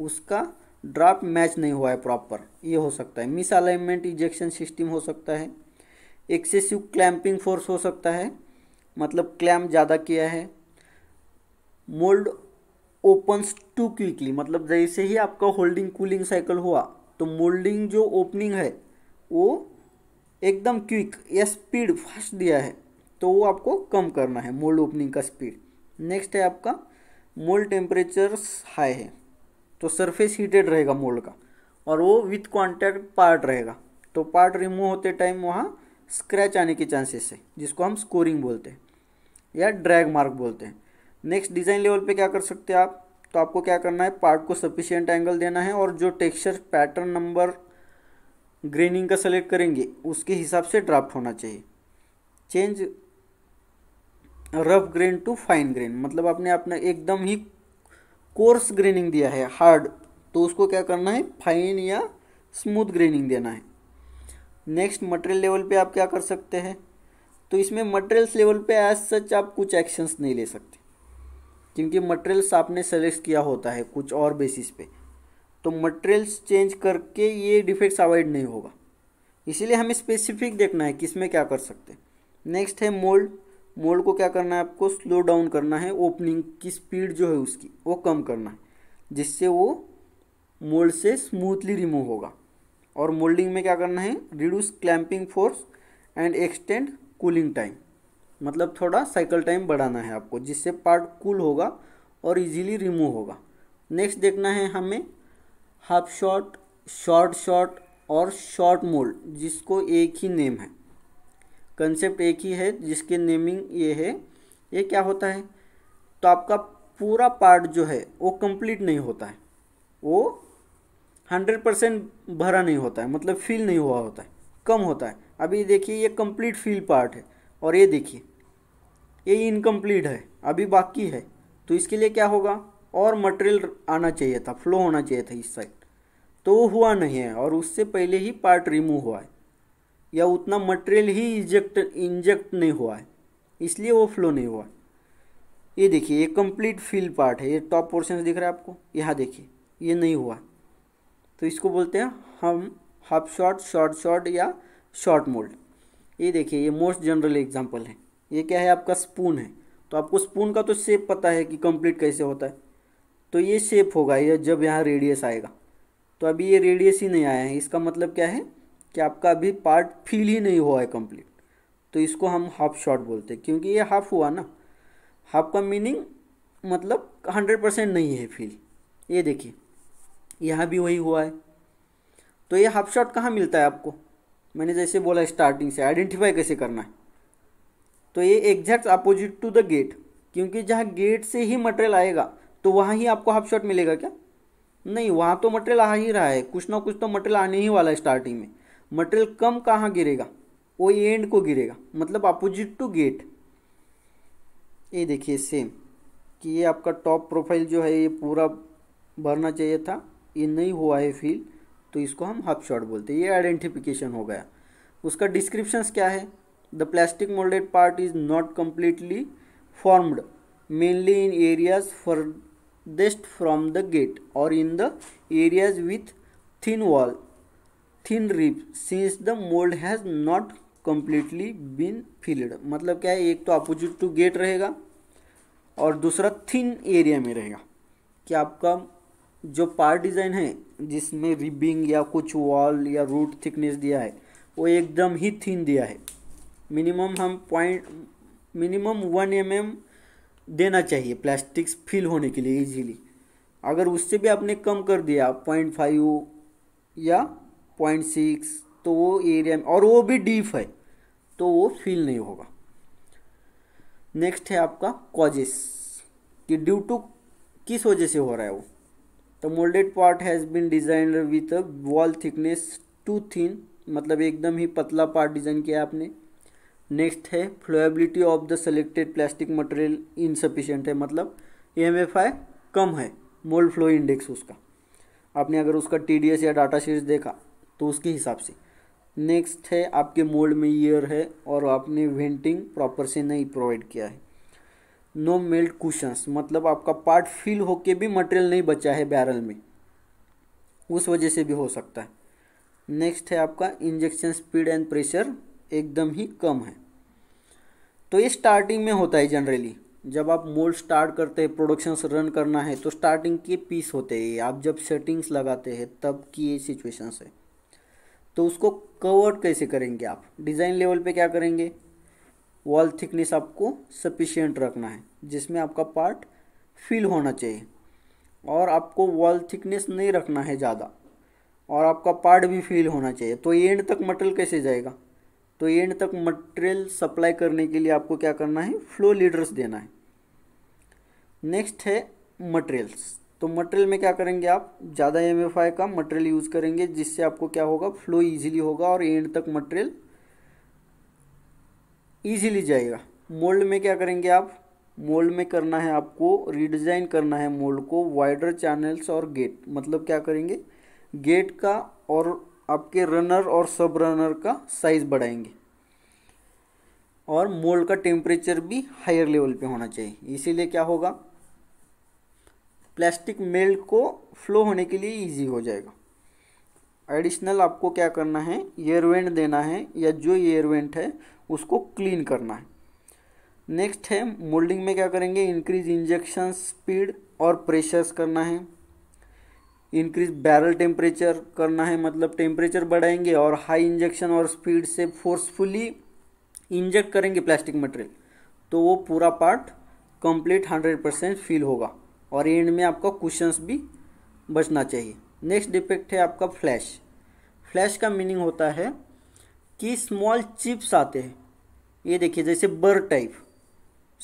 उसका ड्राफ्ट मैच नहीं हुआ है प्रॉपर ये हो सकता है मिस अलाइनमेंट इजेक्शन सिस्टम हो सकता है एक्सेसिव क्लैम्पिंग फोर्स हो सकता है मतलब क्लैम्प ज़्यादा किया है मोल्ड ओपन्स टू क्विकली मतलब जैसे ही आपका होल्डिंग कूलिंग साइकिल हुआ तो मोल्डिंग जो ओपनिंग है वो एकदम क्विक या स्पीड फास्ट दिया है तो वो आपको कम करना है मोल्ड ओपनिंग का स्पीड नेक्स्ट है आपका मोल्ड टेम्परेचर हाई है तो सरफेस हीटेड रहेगा मोल्ड का और वो विथ कॉन्टैक्ट पार्ट रहेगा तो पार्ट रिमूव होते टाइम वहाँ स्क्रैच आने के चांसेस है जिसको हम स्कोरिंग बोलते हैं या ड्रैग मार्क बोलते हैं नेक्स्ट डिज़ाइन लेवल पे क्या कर सकते हैं आप तो आपको क्या करना है पार्ट को सफिशियंट एंगल देना है और जो टेक्सचर पैटर्न नंबर ग्रेनिंग का सेलेक्ट करेंगे उसके हिसाब से ड्राफ्ट होना चाहिए change rough grain to fine grain मतलब आपने अपना एकदम ही कोर्स ग्रेनिंग दिया है हार्ड तो उसको क्या करना है फाइन या स्मूथ ग्रेनिंग देना है नेक्स्ट मटेरियल लेवल पे आप क्या कर सकते हैं तो इसमें मटेरियल्स लेवल पे एज सच आप कुछ एक्शंस नहीं ले सकते क्योंकि मटेरियल्स आपने सेलेक्ट किया होता है कुछ और बेसिस पे तो मटेरियल्स चेंज करके ये डिफेक्ट्स अवॉइड नहीं होगा इसीलिए हमें स्पेसिफिक देखना है कि इसमें क्या कर सकते हैं नेक्स्ट है मोल्ड मोल्ड को क्या करना है आपको स्लो डाउन करना है ओपनिंग की स्पीड जो है उसकी वो कम करना है जिससे वो मोल्ड से स्मूथली रिमूव होगा और मोल्डिंग में क्या करना है reduce clamping force and extend cooling time मतलब थोड़ा साइकिल टाइम बढ़ाना है आपको जिससे पार्ट कूल होगा और इजीली रिमूव होगा नेक्स्ट देखना है हमें हाफ शॉर्ट शॉर्ट शॉर्ट और शॉर्ट मोल्ड जिसको एक ही नेम है कंसेप्ट एक ही है जिसके नेमिंग ये है ये क्या होता है तो आपका पूरा पार्ट जो है वो कंप्लीट नहीं होता है वो हंड्रेड परसेंट भरा नहीं होता है मतलब फील नहीं हुआ होता है कम होता है अभी देखिए ये कंप्लीट फील पार्ट है और ये देखिए ये इनकम्प्लीट है अभी बाकी है तो इसके लिए क्या होगा और मटेरियल आना चाहिए था फ्लो होना चाहिए था इस साइड तो वो हुआ नहीं है और उससे पहले ही पार्ट रिमूव हुआ है या उतना मटेरियल ही इजेक्ट इंजेक्ट नहीं हुआ है इसलिए वो फ्लो नहीं हुआ ये देखिए ये कंप्लीट फील पार्ट है ये टॉप पोर्शन दिख रहा है आपको यहाँ देखिए ये नहीं हुआ है तो इसको बोलते हैं हम हाफ शॉर्ट शॉर्ट शॉर्ट या शॉर्ट मोल्ड ये देखिए ये मोस्ट जनरल एग्जाम्पल है ये क्या है आपका स्पून है तो आपको स्पून का तो शेप पता है कि कंप्लीट कैसे होता है तो ये शेप होगा ये जब यहाँ रेडियस आएगा तो अभी ये रेडियस ही नहीं आया है इसका मतलब क्या है कि आपका अभी पार्ट फील ही नहीं हुआ है कम्प्लीट तो इसको हम हाफ शॉर्ट बोलते हैं क्योंकि ये हाफ हुआ ना हाफ का मीनिंग मतलब हंड्रेड परसेंट नहीं है फील ये देखिए यहाँ भी वही हुआ है तो ये हाफ शॉट कहाँ मिलता है आपको मैंने जैसे बोला स्टार्टिंग से आइडेंटिफाई कैसे करना है तो ये exact opposite to the gate क्योंकि जहाँ गेट से ही मटेरियल आएगा तो वहाँ ही आपको हाफ शॉट मिलेगा क्या नहीं वहाँ तो मटेरियल आ ही रहा है कुछ ना कुछ तो मटेरियल आने ही वाला है स्टार्टिंग में मटेरियल कम कहाँ गिरेगा वो एंड को गिरेगा मतलब अपोजिट टू गेट ये देखिए सेम कि ये आपका टॉप प्रोफाइल जो है ये पूरा भरना चाहिए था ये नहीं हुआ है फील तो इसको हम हाफ शॉट बोलते हैं ये आइडेंटिफिकेशन हो गया उसका डिस्क्रिप्शंस क्या है the plastic moulded part is not completely formed mainly in areas farthest from the gate और in the areas with thin wall thin rib since the mould has not completely been filled मतलब क्या है एक तो opposite to get रहेगा और दूसरा thin area में रहेगा कि आपका जो पार्ट डिज़ाइन है जिसमें रिबिंग या कुछ वॉल या रूट थिकनेस दिया है वो एकदम ही थिन दिया है मिनिमम हम point minimum one m m देना चाहिए प्लास्टिक्स फिल होने के लिए इजीली अगर उससे भी आपने कम कर दिया पॉइंट फाइव या पॉइंट सिक्स तो वो एरिया में और वो भी डीप है तो वो फील नहीं होगा नेक्स्ट है आपका कॉजेस कि ड्यू टू किस वजह से हो रहा है वो the moulded part has been design with wall thickness too too मतलब एकदम ही पतला पार्ट डिज़ाइन किया आपने नेक्स्ट है flowability of the selected plastic material insufficient है मतलब आई कम है मोल्ड फ्लो इंडेक्स उसका आपने अगर उसका टी या डाटा शीट देखा तो उसके हिसाब से नेक्स्ट है आपके मोल्ड में ईयर है और आपने वेंटिंग प्रॉपर से नहीं प्रोवाइड किया है नो मेल्ट कुशंस मतलब आपका पार्ट फिल होके भी मटेरियल नहीं बचा है बैरल में उस वजह से भी हो सकता है नेक्स्ट है आपका इंजेक्शन स्पीड एंड प्रेशर एकदम ही कम है तो ये स्टार्टिंग में होता है जनरली जब आप मोल्ड स्टार्ट करते हैं प्रोडक्शन रन करना है तो स्टार्टिंग के पीस होते हैं आप जब सेटिंग्स लगाते हैं तब की ये सिचुएशंस है तो उसको कवर कैसे करेंगे आप डिज़ाइन लेवल पे क्या करेंगे वॉल थिकनेस आपको सफिशियंट रखना है जिसमें आपका पार्ट फिल होना चाहिए और आपको वॉल थिकनेस नहीं रखना है ज़्यादा और आपका पार्ट भी फिल होना चाहिए तो एंड तक मटेरियल कैसे जाएगा तो एंड तक मटेरियल सप्लाई करने के लिए आपको क्या करना है फ्लो लीडर्स देना है नेक्स्ट है मटेरियल्स तो मटेरियल में क्या करेंगे आप ज़्यादा एम का मटेरियल यूज़ करेंगे जिससे आपको क्या होगा फ्लो ईजिली होगा और एंड तक मटेरियल ईजिली जाएगा मोल्ड में क्या करेंगे आप मोल्ड में करना है आपको रिडिज़ाइन करना है मोल्ड को वाइडर चैनल्स और गेट मतलब क्या करेंगे गेट का और आपके रनर और सब रनर का साइज़ बढ़ाएंगे और मोल्ड का टेम्परेचर भी हायर लेवल पे होना चाहिए इसीलिए क्या होगा प्लास्टिक मेल्ट को फ्लो होने के लिए इजी हो जाएगा एडिशनल आपको क्या करना है एयरवेंट देना है या जो एयरवेंट है उसको क्लीन करना है नेक्स्ट है मोल्डिंग में क्या करेंगे इंक्रीज इंजेक्शन स्पीड और प्रेशर्स करना है इंक्रीज बैरल टेम्परेचर करना है मतलब टेम्परेचर बढ़ाएंगे और हाई इंजेक्शन और स्पीड से फोर्सफुली इंजेक्ट करेंगे प्लास्टिक मटेरियल तो वो पूरा part complete hundred percent fill होगा और एंड में आपका क्वेश्चंस भी बचना चाहिए नेक्स्ट डिफेक्ट है आपका फ्लैश फ्लैश का मीनिंग होता है कि स्मॉल चिप्स आते हैं ये देखिए जैसे बर टाइप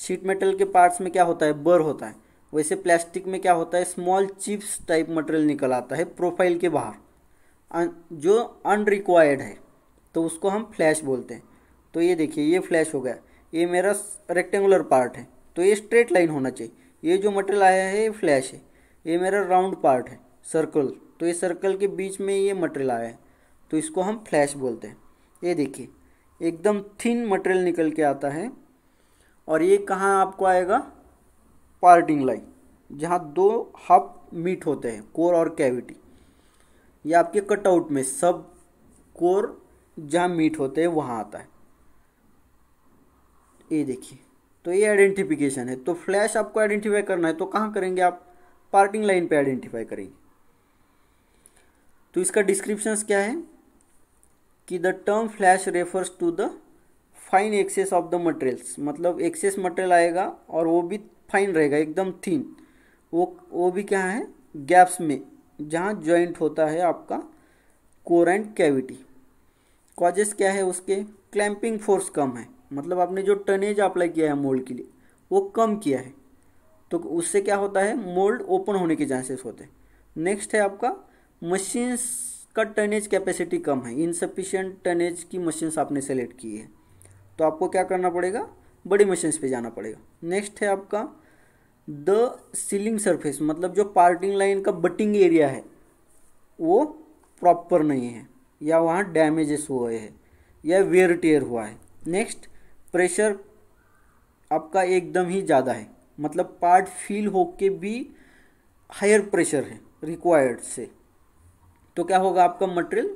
शीट मेटल के पार्ट्स में क्या होता है बर होता है वैसे प्लास्टिक में क्या होता है स्मॉल चिप्स टाइप मटेरियल निकल आता है प्रोफाइल के बाहर जो अनरिक्वायर्ड है तो उसको हम फ्लैश बोलते हैं तो ये देखिए ये फ्लैश हो गया ये मेरा रेक्टेंगुलर पार्ट है तो ये स्ट्रेट लाइन होना चाहिए ये जो मटेरियल आया है ये फ्लैश है ये मेरा राउंड पार्ट है सर्कल तो ये सर्कल के बीच में ये मटेरियल आया है तो इसको हम फ्लैश बोलते हैं ये देखिए एकदम थिन मटेरियल निकल के आता है और ये कहाँ आपको आएगा पार्टिंग लाइन जहाँ दो हाफ मीट होते हैं कोर और कैविटी ये आपके कटआउट में सब कोर जहाँ मीट होते हैं वहाँ आता है ये देखिए तो ये आइडेंटिफिकेशन है तो फ्लैश आपको आइडेंटिफाई करना है तो कहाँ करेंगे आप पार्टिंग लाइन पे आइडेंटिफाई करेंगे तो इसका डिस्क्रिप्शन क्या है कि the term flash refers to the fine excess of the materials मतलब एक्सेस मटेरियल आएगा और वो भी फाइन रहेगा एकदम थीन वो वो भी क्या है गैप्स में जहाँ जॉइंट होता है आपका कोर एंड कैविटी कॉजेस क्या है उसके क्लैंपिंग फोर्स कम है मतलब आपने जो टनेज अप्लाई किया है मोल्ड के लिए वो कम किया है तो उससे क्या होता है मोल्ड ओपन होने के चांसेस होते हैं नेक्स्ट है आपका मशीन्स का टनेज कैपेसिटी कम है इनसफिशियंट टनेज की मशीन्स आपने सेलेक्ट की है तो आपको क्या करना पड़ेगा बड़ी मशीन्स पे जाना पड़ेगा नेक्स्ट है आपका द सीलिंग सरफेस मतलब जो पार्टिंग लाइन का बटिंग एरिया है वो प्रॉपर नहीं है या वहाँ डैमेजेस हुए हैं या वेयर टेयर हुआ है नेक्स्ट प्रेशर आपका एकदम ही ज़्यादा है मतलब पार्ट फील होके भी हायर प्रेशर है रिक्वायर्ड से तो क्या होगा आपका मटेरियल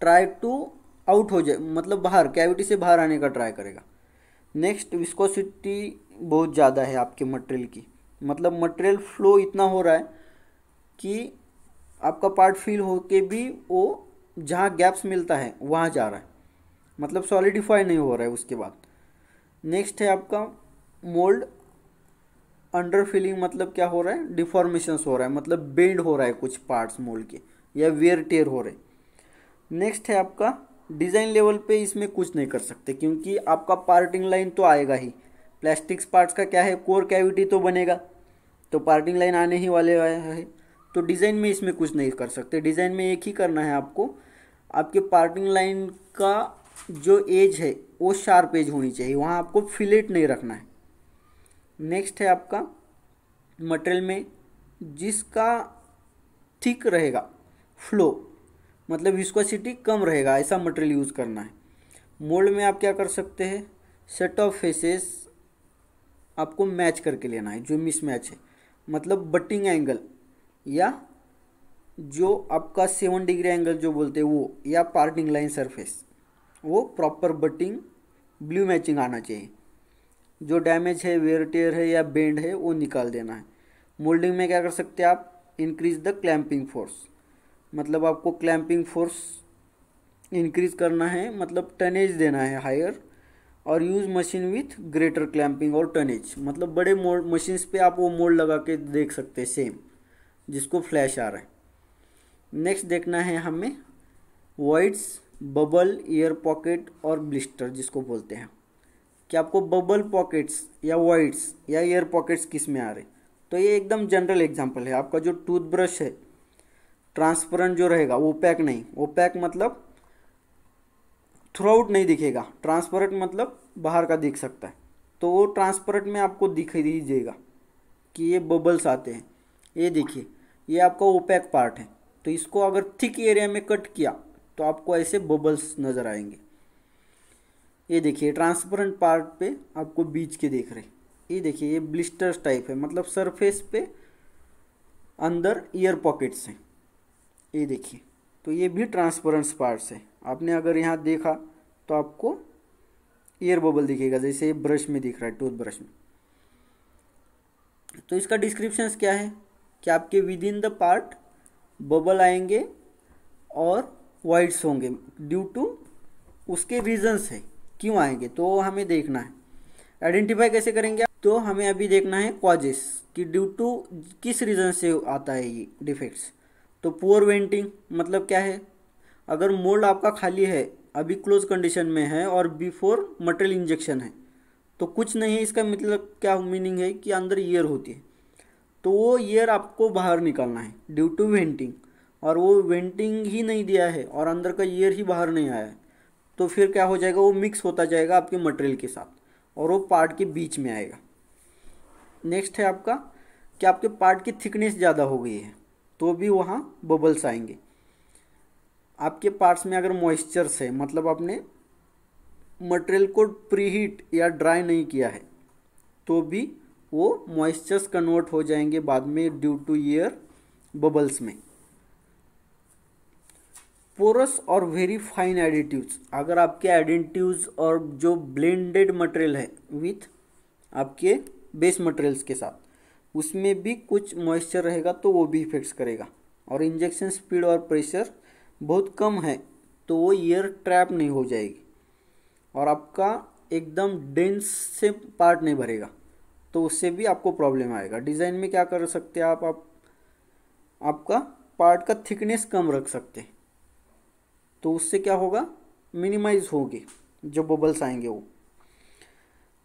ट्राई टू आउट हो जाए मतलब बाहर कैविटी से बाहर आने का ट्राई करेगा नेक्स्ट विस्कोसिटी बहुत ज़्यादा है आपके मटेरियल की मतलब मटेरियल फ्लो इतना हो रहा है कि आपका पार्ट फील हो के भी वो जहाँ गैप्स मिलता है वहाँ जा रहा है मतलब सॉलिडिफाई नहीं हो रहा है उसके बाद नेक्स्ट है आपका मोल्ड अंडर फिलिंग मतलब क्या हो रहा है डिफॉर्मेशंस हो रहा है मतलब बेंड हो रहा है कुछ पार्ट्स मोल्ड के या वेयर टेयर हो रहे नेक्स्ट है आपका डिज़ाइन लेवल पे इसमें कुछ नहीं कर सकते क्योंकि आपका पार्टिंग लाइन तो आएगा ही प्लास्टिक्स पार्ट्स का क्या है कोर कैविटी तो बनेगा तो पार्टिंग लाइन आने ही वाले है तो डिज़ाइन में इसमें कुछ नहीं कर सकते डिज़ाइन में एक ही करना है आपको आपके पार्टिंग लाइन का जो एज है वो शार्प एज होनी चाहिए वहाँ आपको फिलेट नहीं रखना है नेक्स्ट है आपका मटेरियल में जिसका थिक रहेगा फ्लो मतलब विस्कोसिटी कम रहेगा ऐसा मटेरियल यूज़ करना है मोल्ड में आप क्या कर सकते हैं सेट ऑफ फेसेस आपको मैच करके लेना है जो मिस मैच है मतलब बटिंग एंगल या जो आपका सेवन डिग्री एंगल जो बोलते हैं वो या पार्टिंग लाइन सरफेस वो प्रॉपर बटिंग ब्लू मैचिंग आना चाहिए जो डैमेज है वेयर टेयर है या बेंड है वो निकाल देना है मोल्डिंग में क्या कर सकते हैं आप इंक्रीज द क्लैंपिंग फोर्स मतलब आपको क्लैंपिंग फोर्स इंक्रीज करना है मतलब टनेज देना है हायर और use machine with greater clamping और टनेज मतलब बड़े मोड मशीन्स पे आप वो मोड लगा के देख सकते हैं सेम जिसको फ्लैश आ रहा है नेक्स्ट देखना है हमें वाइड्स बबल एयर पॉकेट और ब्लिस्टर जिसको बोलते हैं कि आपको बबल पॉकेट्स या वाइड्स या एयर पॉकेट्स किस में आ रहे तो ये एकदम जनरल एग्जांपल है आपका जो टूथब्रश है ट्रांसपेरेंट जो रहेगा वो पैक नहीं वो पैक मतलब थ्रू आउट नहीं दिखेगा ट्रांसपेरेंट मतलब बाहर का दिख सकता है तो वो ट्रांसपेरेंट में आपको दिख दीजिएगा कि ये बबल्स आते हैं ये देखिए ये आपका ओपैक पार्ट है तो इसको अगर थिक एरिया में कट किया तो आपको ऐसे बबल्स नज़र आएंगे ये देखिए ट्रांसपेरेंट पार्ट पे आपको बीच के देख रहे ये देखिए ये ब्लिस्टर्स टाइप है मतलब सरफेस पे अंदर ईयर पॉकेट्स हैं ये देखिए तो ये भी ट्रांसपेरेंस पार्ट्स है आपने अगर यहाँ देखा तो आपको एयर बबल दिखेगा जैसे ये ब्रश में दिख रहा है टूथ ब्रश में तो इसका डिस्क्रिप्शन क्या है कि आपके within the part bubble आएंगे और वाइट्स होंगे ड्यू टू उसके रीजंस है क्यों आएंगे तो हमें देखना है आइडेंटिफाई कैसे करेंगे तो हमें अभी देखना है क्वाजिस कि ड्यू टू किस रीज़न से आता है ये डिफेक्ट्स तो पोअर वेंटिंग मतलब क्या है अगर मोल्ड आपका खाली है अभी क्लोज कंडीशन में है और बिफोर मटेरियल इंजेक्शन है तो कुछ नहीं है इसका मतलब क्या मीनिंग है कि अंदर ईयर होती है तो वो ईयर आपको बाहर निकालना है ड्यू टू वेंटिंग और वो वेंटिंग ही नहीं दिया है और अंदर का ईयर ही बाहर नहीं आया है तो फिर क्या हो जाएगा वो मिक्स होता जाएगा आपके मटेरियल के साथ और वो पार्ट के बीच में आएगा नेक्स्ट है आपका कि आपके पार्ट की थिकनेस ज़्यादा हो गई है तो भी वहाँ बबल्स आएंगे आपके पार्ट्स में अगर मॉइस्चर्स है मतलब आपने मटेरियल को प्रीहीट या ड्राई नहीं किया है तो भी वो मॉइस्चर्स कन्वर्ट हो जाएंगे बाद में ड्यू टू ईयर बबल्स में पोरस और वेरी फाइन एडिटिव्स अगर आपके एडिटिव्स और जो ब्लेंडेड मटेरियल है विथ आपके बेस मटेरियल्स के साथ उसमें भी कुछ मॉइस्चर रहेगा तो वो भी इफेक्ट्स करेगा और इंजेक्शन स्पीड और प्रेशर बहुत कम है तो वो ईयर ट्रैप नहीं हो जाएगी और आपका एकदम डेंस से पार्ट नहीं भरेगा तो उससे भी आपको प्रॉब्लम आएगा डिज़ाइन में क्या कर सकते आप, आप आपका पार्ट का थिकनेस कम रख सकते तो उससे क्या होगा मिनिमाइज होगी जो बबल्स आएंगे वो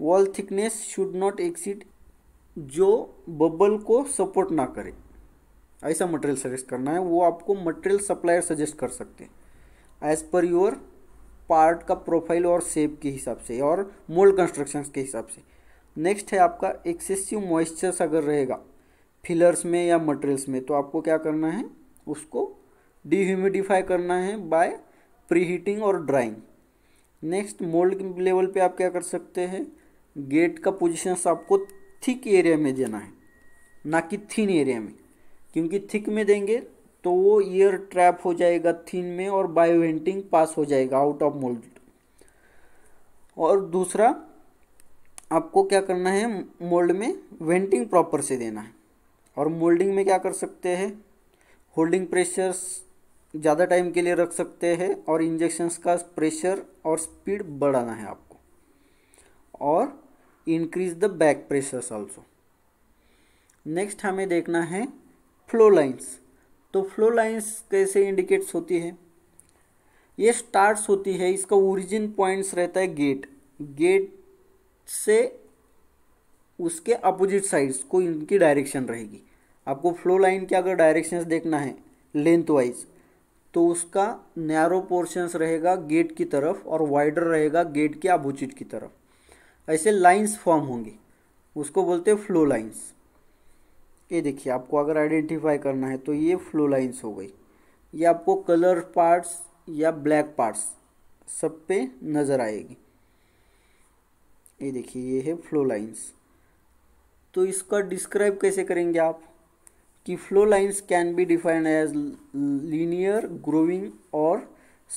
wall thickness should not exceed जो बबल को सपोर्ट ना करे ऐसा मटेरियल सजेस्ट करना है वो आपको मटेरियल सप्लायर सजेस्ट कर सकते हैं एज पर योर पार्ट का प्रोफाइल और शेप के हिसाब से और मोल्ड कंस्ट्रक्शन के हिसाब से नेक्स्ट है आपका एक्सेसिव मॉइस्चर्स अगर रहेगा फिलर्स में या मटेरियल्स में तो आपको क्या करना है उसको डिह्यूमिडिफाई करना है बाय प्री हीटिंग और ड्राइंग नेक्स्ट मोल्ड लेवल पे आप क्या कर सकते हैं गेट का पोजिशन आपको थिक एरिया में देना है ना कि थिन एरिया में क्योंकि थिक में देंगे तो वो ईयर ट्रैप हो जाएगा थिन में और बायोवेंटिंग पास हो जाएगा आउट ऑफ मोल्ड और दूसरा आपको क्या करना है मोल्ड में वेंटिंग प्रॉपर से देना है और मोल्डिंग में क्या कर सकते हैं होल्डिंग प्रेशर्स ज़्यादा टाइम के लिए रख सकते हैं और इंजेक्शंस का प्रेशर और स्पीड बढ़ाना है आपको और increase the back pressure also next हमें देखना है फ्लो लाइन्स तो फ्लो लाइन्स कैसे इंडिकेट्स होती है ये स्टार्ट्स होती है इसका ओरिजिन पॉइंट्स रहता है गेट गेट से उसके अपोजिट साइड्स को इनकी डायरेक्शन रहेगी आपको फ्लो लाइन के अगर डायरेक्शंस देखना है लेंथ वाइज तो उसका नैरो पोर्शंस रहेगा गेट की तरफ और वाइडर रहेगा गेट के अपोजिट की तरफ ऐसे लाइंस फॉर्म होंगे उसको बोलते हैं फ्लो लाइंस ये देखिए आपको अगर आइडेंटिफाई करना है तो ये फ्लो लाइंस हो गई ये आपको कलर पार्ट्स या ब्लैक पार्ट्स सब पे नज़र आएगी ये देखिए ये है फ्लो लाइंस तो इसका डिस्क्राइब कैसे करेंगे आप कि flow lines can be defined as linear grooving और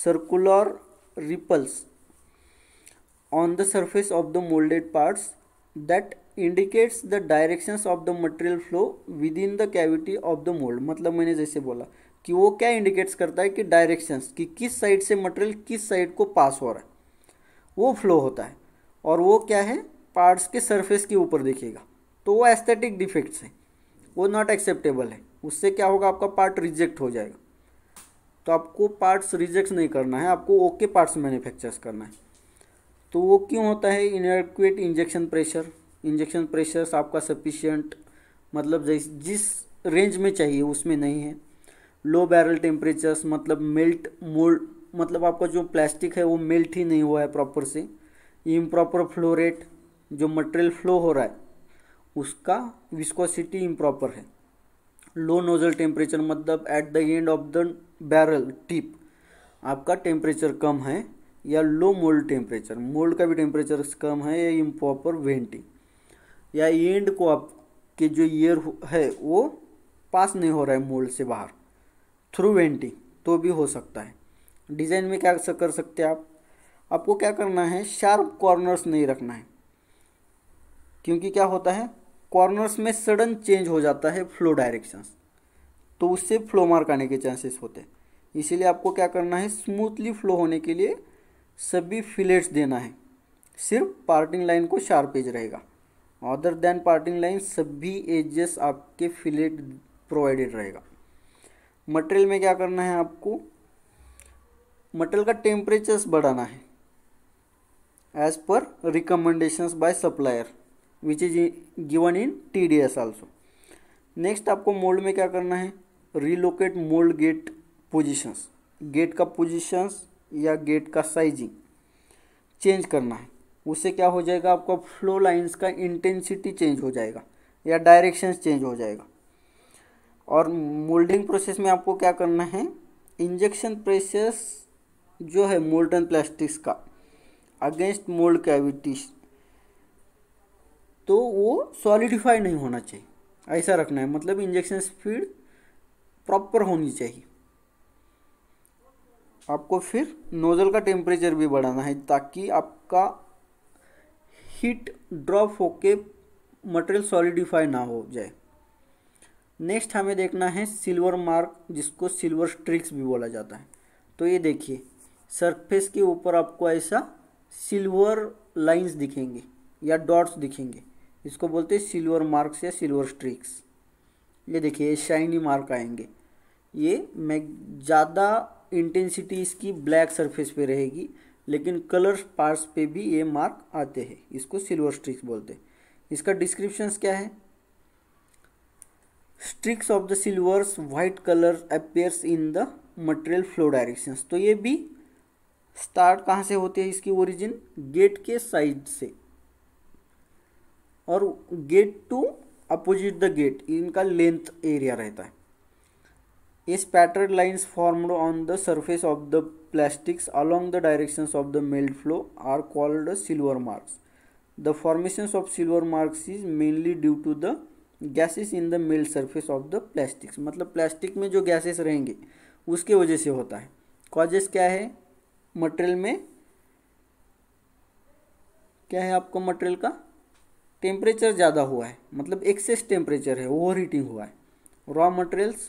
circular ripples on the surface of the molded parts that indicates the directions of the material flow within the cavity of the mould मतलब मैंने जैसे बोला कि वो क्या indicates करता है कि डायरेक्शंस कि किस साइड से मटेरियल किस साइड को पास हो रहा है वो फ्लो होता है और वो क्या है पार्ट्स के सरफेस के ऊपर देखेगा तो वो एस्थेटिक डिफेक्ट्स है वो नॉट एक्सेप्टेबल है उससे क्या होगा आपका पार्ट रिजेक्ट हो जाएगा तो आपको पार्ट्स रिजेक्ट नहीं करना है आपको ओके पार्ट्स मैन्युफैक्चर्स करना है तो वो क्यों होता है inadequate injection pressure injection pressure आपका सफिशियंट मतलब जिस जिस रेंज में चाहिए उसमें नहीं है लो बैरल टेम्परेचर्स मतलब मेल्ट मोल्ड मतलब आपका जो प्लास्टिक है वो मेल्ट ही नहीं हुआ है प्रॉपर से इम्प्रॉपर फ्लो रेट जो मटेरियल फ्लो हो रहा है उसका विस्कोसिटी इम्प्रॉपर है लो नोजल टेम्परेचर मतलब at the end of the barrel tip आपका टेम्परेचर कम है या लो मोल्ड टेम्परेचर मोल्ड का भी टेम्परेचर कम है या इम्प्रॉपर वेंटिंग या एंड को आपके जो ईयर है वो पास नहीं हो रहा है मोल्ड से बाहर थ्रू वेंटिंग तो भी हो सकता है डिज़ाइन में क्या कर सकते हैं आप आपको क्या करना है शार्प कॉर्नर्स नहीं रखना है क्योंकि क्या होता है कॉर्नर्स में सडन चेंज हो जाता है फ्लो डायरेक्शंस तो उससे फ्लो मार्क आने के चांसेस होते हैं इसीलिए आपको क्या करना है स्मूथली फ्लो होने के लिए सभी फिलेट्स देना है सिर्फ पार्टिंग लाइन को शार्प एज रहेगा अदर देन पार्टिंग लाइन सभी एजेस आपके फिलेट प्रोवाइडेड रहेगा मटेरियल में क्या करना है आपको मटेरियल का टेम्परेचर्स बढ़ाना है as per recommendations by supplier which is given in T D S also next आपको मोल्ड में क्या करना है relocate mould gate positions gate का पोजिशंस या गेट का साइजिंग चेंज करना है उससे क्या हो जाएगा आपका फ्लो लाइंस का इंटेंसिटी चेंज हो जाएगा या डायरेक्शन चेंज हो जाएगा और मोल्डिंग प्रोसेस में आपको क्या करना है इंजेक्शन प्रेसेस जो है मोल्टन प्लास्टिक्स का अगेंस्ट मोल्ड कैविटीज तो वो सॉलिडिफाई नहीं होना चाहिए ऐसा रखना है मतलब इंजेक्शन स्पीड प्रॉपर होनी चाहिए आपको फिर नोज़ल का टेम्परेचर भी बढ़ाना है ताकि आपका हीट ड्रॉप होके मटेरियल सॉलिडिफाई ना हो जाए नेक्स्ट हमें देखना है सिल्वर मार्क जिसको सिल्वर स्ट्रिक्स भी बोला जाता है तो ये देखिए सरफेस के ऊपर आपको ऐसा सिल्वर लाइंस दिखेंगे या डॉट्स दिखेंगे इसको बोलते हैं सिल्वर मार्क्स या सिल्वर स्ट्रिक्स ये देखिए शाइनी मार्क आएंगे ये मैं ज़्यादा इंटेंसिटी इसकी ब्लैक सरफेस पे रहेगी लेकिन कलर पार्ट्स पे भी ये मार्क आते हैं इसको सिल्वर स्ट्रिक्स बोलते हैं इसका डिस्क्रिप्शन क्या है streaks of the silvers white colour appears in the material flow direction तो ये भी स्टार्ट कहाँ से होते है इसकी ओरिजिन गेट के साइड से और gate to opposite the gate इनका लेंथ एरिया रहता है is patterned lines formed on the surface of the plastics along the directions of the melt flow are called silver marks. The formations of silver marks is mainly due to the gases in the melt surface of the plastics matlab plastic mein jo gases rahenge uske wajah se hota hai causes kya hai material mein kya hai आपको material ka temperature ज़्यादा हुआ है मतलब excess temperature है overheating हुआ है raw materials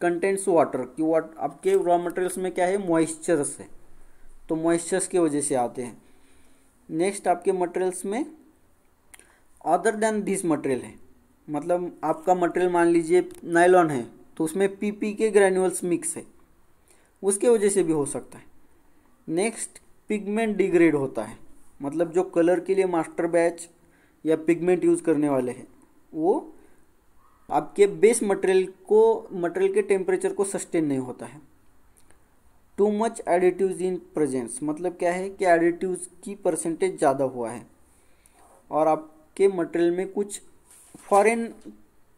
contents water कि वाट आपके रॉ मटेरियल्स में क्या है मॉइस्चर्स है तो मॉइस्चर्स की वजह से आते हैं नेक्स्ट आपके मटेरियल्स में अदर देन दिस मटेरियल है मतलब आपका मटेरियल मान लीजिए नायलॉन है तो उसमें पीपी के ग्रेन्यूल्स मिक्स है उसके वजह से भी हो सकता है नेक्स्ट पिगमेंट डिग्रेड होता है मतलब जो कलर के लिए मास्टर बैच या पिगमेंट यूज़ करने वाले हैं वो आपके बेस मटेरियल को मटेरियल के टेम्परेचर को सस्टेन नहीं होता है too much additive in presence मतलब क्या है कि एडिटिव की परसेंटेज ज़्यादा हुआ है और आपके मटेरियल में कुछ फॉरेन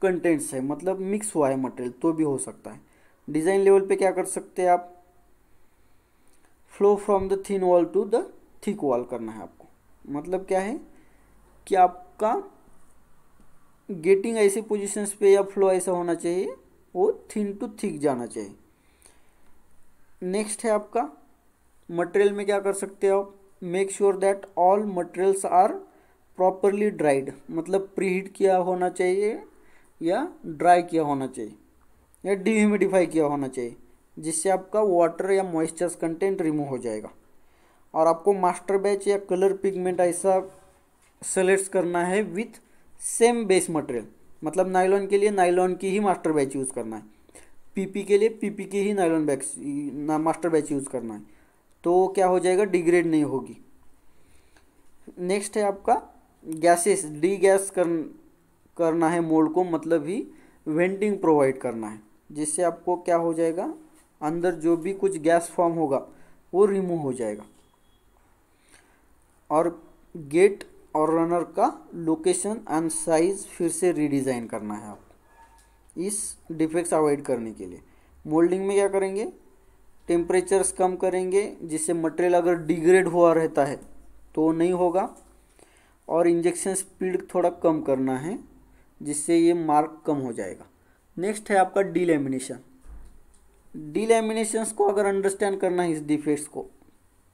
कंटेंट्स है मतलब मिक्स हुआ है मटेरियल तो भी हो सकता है डिज़ाइन लेवल पे क्या कर सकते हैं आप flow from the thin wall to the thick wall करना है आपको मतलब क्या है कि आपका गेटिंग ऐसे पोजीशंस पे या फ्लो ऐसा होना चाहिए वो थिन टू थिक जाना चाहिए नेक्स्ट है आपका मटेरियल में क्या कर सकते हो आप make sure that all materials are properly dried मतलब प्रीहीट किया होना चाहिए या ड्राई किया होना चाहिए या डिह्यूमिडिफाई किया होना चाहिए जिससे आपका वाटर या मॉइस्चर कंटेंट रिमूव हो जाएगा और आपको मास्टर बैच या कलर पिगमेंट ऐसा सेलेक्ट करना है विथ सेम बेस मटेरियल मतलब नाइलॉन के लिए नाइलॉन की ही मास्टर बैच यूज़ करना है पीपी के लिए पीपी की ही नायलॉन बैच ना मास्टर बैच यूज़ करना है तो क्या हो जाएगा डिग्रेड नहीं होगी नेक्स्ट है आपका गैसेस डी गैस कर, करना है मोल्ड को मतलब ही वेंटिंग प्रोवाइड करना है जिससे आपको क्या हो जाएगा अंदर जो भी कुछ गैस फॉर्म होगा वो रिमूव हो जाएगा और गेट और रनर का लोकेशन एंड साइज़ फिर से रीडिज़ाइन करना है आपको इस डिफेक्ट्स अवॉइड करने के लिए मोल्डिंग में क्या करेंगे टेम्परेचर्स कम करेंगे जिससे मटेरियल अगर डिग्रेड हुआ रहता है तो नहीं होगा और इंजेक्शन स्पीड थोड़ा कम करना है जिससे ये मार्क कम हो जाएगा नेक्स्ट है आपका डीलेमिनेशन डीलेमिनेशंस को अगर अंडरस्टैंड करना है इस डिफेक्ट्स को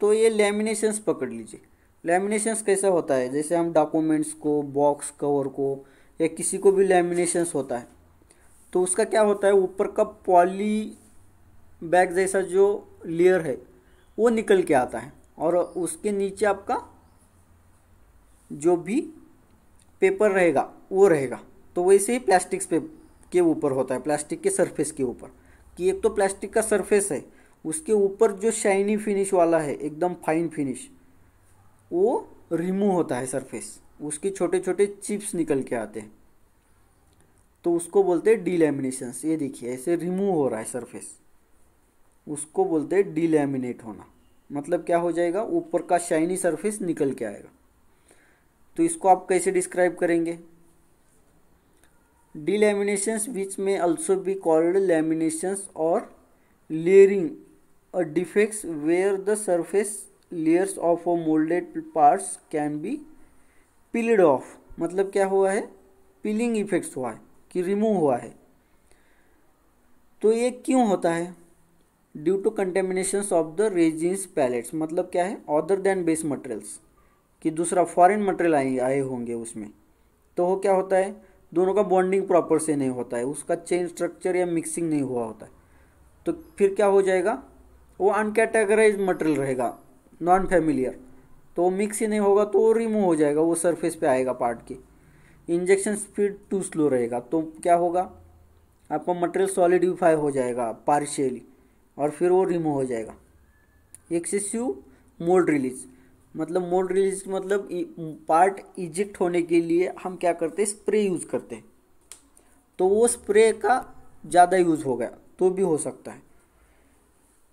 तो ये लेमिनेशंस पकड़ लीजिए लेमिनेशंस कैसे होता है जैसे हम डॉक्यूमेंट्स को बॉक्स कवर को या किसी को भी लैमिनेशंस होता है तो उसका क्या होता है ऊपर का पॉली बैग जैसा जो लेयर है वो निकल के आता है और उसके नीचे आपका जो भी पेपर रहेगा वो रहेगा तो वैसे ही प्लास्टिक पे के ऊपर होता है प्लास्टिक के सरफेस के ऊपर कि एक तो प्लास्टिक का सरफेस है उसके ऊपर जो शाइनी फिनिश वाला है एकदम फाइन फिनिश वो रिमूव होता है सरफेस उसके छोटे छोटे चिप्स निकल के आते हैं तो उसको बोलते हैं डिलेमिनेशन ये देखिए ऐसे रिमूव हो रहा है सरफेस उसको बोलते हैं डिलेमिनेट होना मतलब क्या हो जाएगा ऊपर का शाइनी सरफेस निकल के आएगा तो इसको आप कैसे डिस्क्राइब करेंगे डिलेमिनेशंस विच में ऑल्सो बी कॉल्ड लेमिनेशंस और लेयरिंग और defects where the surface layers of a moulded parts can be peeled off मतलब क्या हुआ है पिलिंग इफेक्ट्स हुआ है कि रिमूव हुआ है तो ये क्यों होता है due to contamination of the resins pellets मतलब क्या है अदर देन बेस मटेरियल्स कि दूसरा फॉरेन मटेरियल आए आए होंगे उसमें तो वो क्या होता है दोनों का बॉन्डिंग प्रॉपर से नहीं होता है उसका चेन स्ट्रक्चर या मिक्सिंग नहीं हुआ होता है तो फिर क्या हो जाएगा वो अनकैटेगराइज मटेरियल रहेगा नॉन फेमिलियर तो मिक्स ही नहीं होगा तो रिमूव हो जाएगा वो सरफेस पे आएगा पार्ट के इंजेक्शन स्पीड टू स्लो रहेगा तो क्या होगा आपका मटेरियल सॉलिडिफाई हो जाएगा पार्शियली और फिर वो रिमूव हो जाएगा एक्सेसिव मोल्ड रिलीज मतलब मोल्ड रिलीज मतलब पार्ट इजेक्ट होने के लिए हम क्या करते हैं स्प्रे यूज़ करते हैं तो वो स्प्रे का ज़्यादा यूज़ हो गया तो भी हो सकता है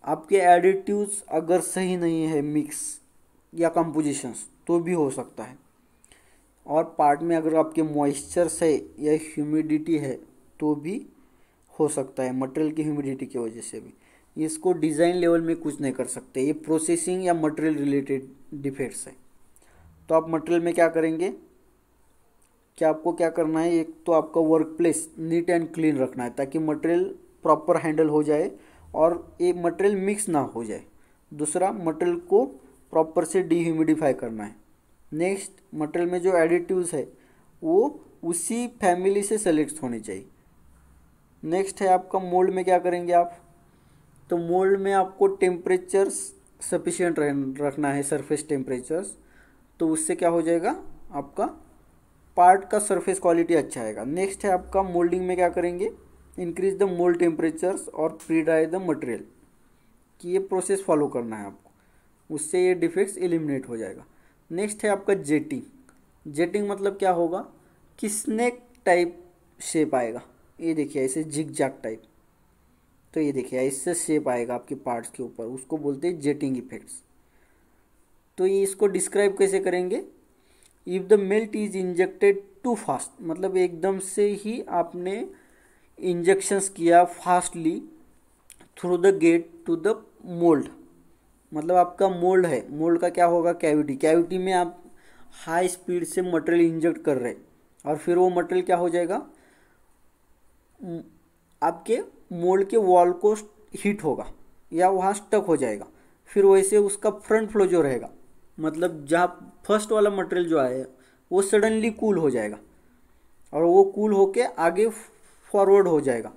आपके एडिटिव्स अगर सही नहीं है मिक्स या कंपोजिशंस तो भी हो सकता है और पार्ट में अगर आपके मॉइस्चर है या ह्यूमिडिटी है तो भी हो सकता है मटेरियल की ह्यूमिडिटी की वजह से भी इसको डिज़ाइन लेवल में कुछ नहीं कर सकते ये प्रोसेसिंग या मटेरियल रिलेटेड डिफेक्ट्स है तो आप मटेरियल में क्या करेंगे क्या आपको क्या करना है एक तो आपका workplace neat and clean रखना है ताकि मटेरियल प्रॉपर हैंडल हो जाए और ये मटेरियल मिक्स ना हो जाए दूसरा मटेरियल को प्रॉपर से डिह्यूमिडिफाई करना है नेक्स्ट मटेरियल में जो एडिटिव्स है वो उसी फैमिली से सेलेक्ट होने चाहिए नेक्स्ट है आपका मोल्ड में क्या करेंगे आप तो मोल्ड में आपको टेम्परेचर सफिशियंट रखना है सरफेस टेम्परेचर्स तो उससे क्या हो जाएगा आपका पार्ट का सरफेस क्वालिटी अच्छा आएगा नेक्स्ट है आपका मोल्डिंग में क्या करेंगे इंक्रीज द मोल टेम्परेचर्स और प्री ड्राई द मटेरियल कि ये प्रोसेस फॉलो करना है आपको उससे ये डिफेक्ट्स एलिमिनेट हो जाएगा नेक्स्ट है आपका जेटिंग जेटिंग मतलब क्या होगा कि स्नैक टाइप शेप आएगा ये देखिए ऐसे जिग झाक टाइप तो ये देखिए ऐसे शेप आएगा आपके पार्ट्स के ऊपर उसको बोलते हैं जेटिंग इफेक्ट्स तो ये इसको डिस्क्राइब कैसे करेंगे if the melt is injected too fast मतलब एकदम से ही आपने इंजेक्शंस किया fastly through the gate to the mould मतलब आपका मोल्ड है मोल्ड का क्या होगा कैविटी कैविटी में आप हाई स्पीड से मटेरियल इंजेक्ट कर रहे और फिर वो मटेरियल क्या हो जाएगा आपके मोल्ड के वॉल को हीट होगा या वहाँ स्टक हो जाएगा फिर वैसे उसका फ्रंट फ्लो जो रहेगा मतलब जहाँ फर्स्ट वाला मटेरियल जो आया वो सडनली कूल हो जाएगा और वो कूल होके आगे फॉरवर्ड हो जाएगा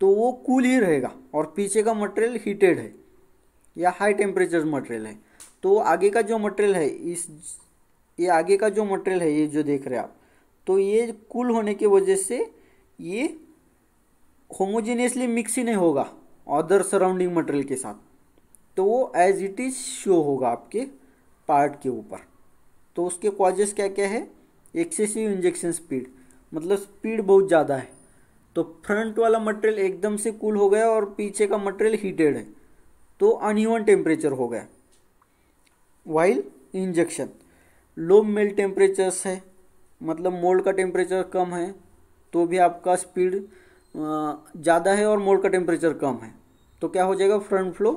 तो वो कूल ही रहेगा और पीछे का मटेरियल हीटेड है या हाई टेम्परेचर मटेरियल है तो आगे का जो मटेरियल है इस ये आगे का जो मटेरियल है ये जो देख रहे हैं आप तो ये कूल होने की वजह से ये होमोजेनियसली मिक्स ही नहीं होगा अदर सराउंडिंग मटेरियल के साथ तो वो एज इट इज़ शो होगा आपके पार्ट के ऊपर तो उसके कॉजेस क्या क्या है एक्सेसिव इंजेक्शन स्पीड मतलब स्पीड बहुत ज़्यादा है तो फ्रंट वाला मटेरियल एकदम से कूल हो गया और पीछे का मटेरियल हीटेड है तो अनइवन टेम्परेचर हो गया while injection low melt temperatures है मतलब मोल्ड का टेम्परेचर कम है तो भी आपका स्पीड ज़्यादा है और मोल्ड का टेम्परेचर कम है तो क्या हो जाएगा फ्रंट फ्लो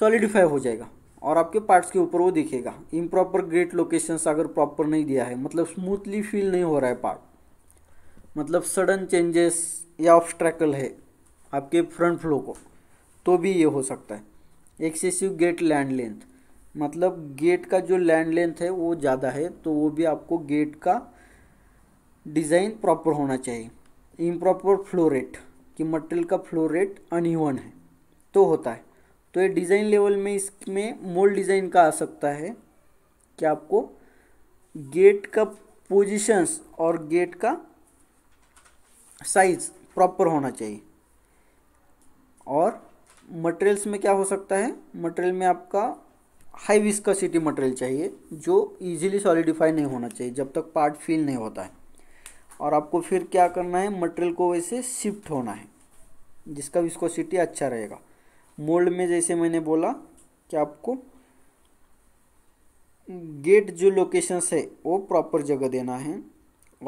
सॉलिडिफाई हो जाएगा और आपके पार्ट्स के ऊपर वो दिखेगा इम्प्रॉपर ग्रेट लोकेशंस अगर प्रॉपर नहीं दिया है मतलब स्मूथली फील नहीं हो रहा है पार्ट मतलब सडन चेंजेस या ऑब्स्ट्रैकल है आपके फ्रंट फ्लो को तो भी ये हो सकता है एक्सेसिव गेट लैंड लेंथ मतलब गेट का जो लैंड लेंथ है वो ज़्यादा है तो वो भी आपको गेट का डिज़ाइन प्रॉपर होना चाहिए इम्प्रॉपर फ्लो रेट कि मटेरियल का फ्लो रेट अनइवन है तो होता है तो ये डिज़ाइन लेवल में इसमें मोल डिज़ाइन का आ सकता है कि आपको गेट का पोजीशंस और गेट का साइज प्रॉपर होना चाहिए और मटेरियल्स में क्या हो सकता है मटेरियल में आपका हाई विस्कोसिटी मटेरियल चाहिए जो इजीली सॉलिडिफाई नहीं होना चाहिए जब तक पार्ट फील नहीं होता है और आपको फिर क्या करना है मटेरियल को वैसे शिफ्ट होना है जिसका विस्कोसिटी अच्छा रहेगा मोल्ड में जैसे मैंने बोला कि आपको गेट जो लोकेशंस है वो प्रॉपर जगह देना है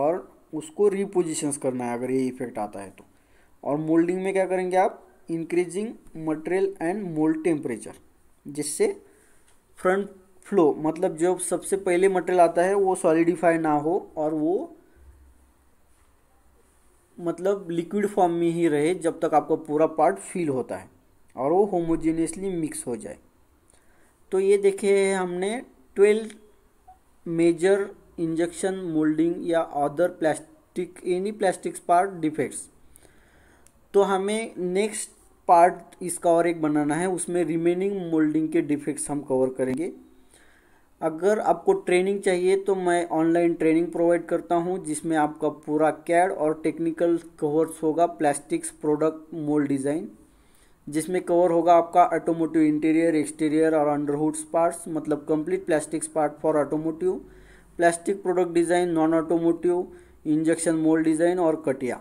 और उसको रिपोजिशंस करना है अगर ये इफेक्ट आता है तो और मोल्डिंग में क्या करेंगे आप increasing material and mould temperature जिससे फ्रंट फ्लो मतलब जो सबसे पहले मटेरियल आता है वो सॉलिडिफाई ना हो और वो मतलब लिक्विड फॉर्म में ही रहे जब तक आपका पूरा पार्ट फील होता है और वो होमोजेनियसली मिक्स हो जाए तो ये देखे हमने ट्वेल्व मेजर इंजेक्शन मोल्डिंग या other plastic any plastics part defects तो हमें नेक्स्ट पार्ट इसका और एक बनाना है उसमें रिमेनिंग मोल्डिंग के डिफेक्ट्स हम कवर करेंगे अगर आपको ट्रेनिंग चाहिए तो मैं ऑनलाइन ट्रेनिंग प्रोवाइड करता हूँ जिसमें आपका पूरा कैड और टेक्निकल कवर्स होगा प्लास्टिक्स प्रोडक्ट मोल्ड डिज़ाइन जिसमें कवर होगा आपका ऑटोमोटिव इंटीरियर एक्सटीरियर और अंडरहुड्स पार्ट्स मतलब complete plastics part for automotive plastic product design non automotive injection mould design और कटिया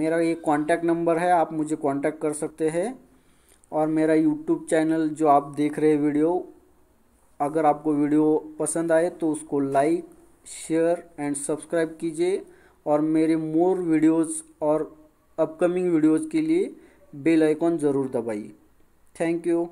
मेरा ये कांटेक्ट नंबर है आप मुझे कांटेक्ट कर सकते हैं और मेरा यूट्यूब चैनल जो आप देख रहे हैं वीडियो अगर आपको वीडियो पसंद आए तो उसको लाइक शेयर एंड सब्सक्राइब कीजिए और मेरे मोर वीडियोस और अपकमिंग वीडियोस के लिए बेल आइकॉन ज़रूर दबाइए थैंक यू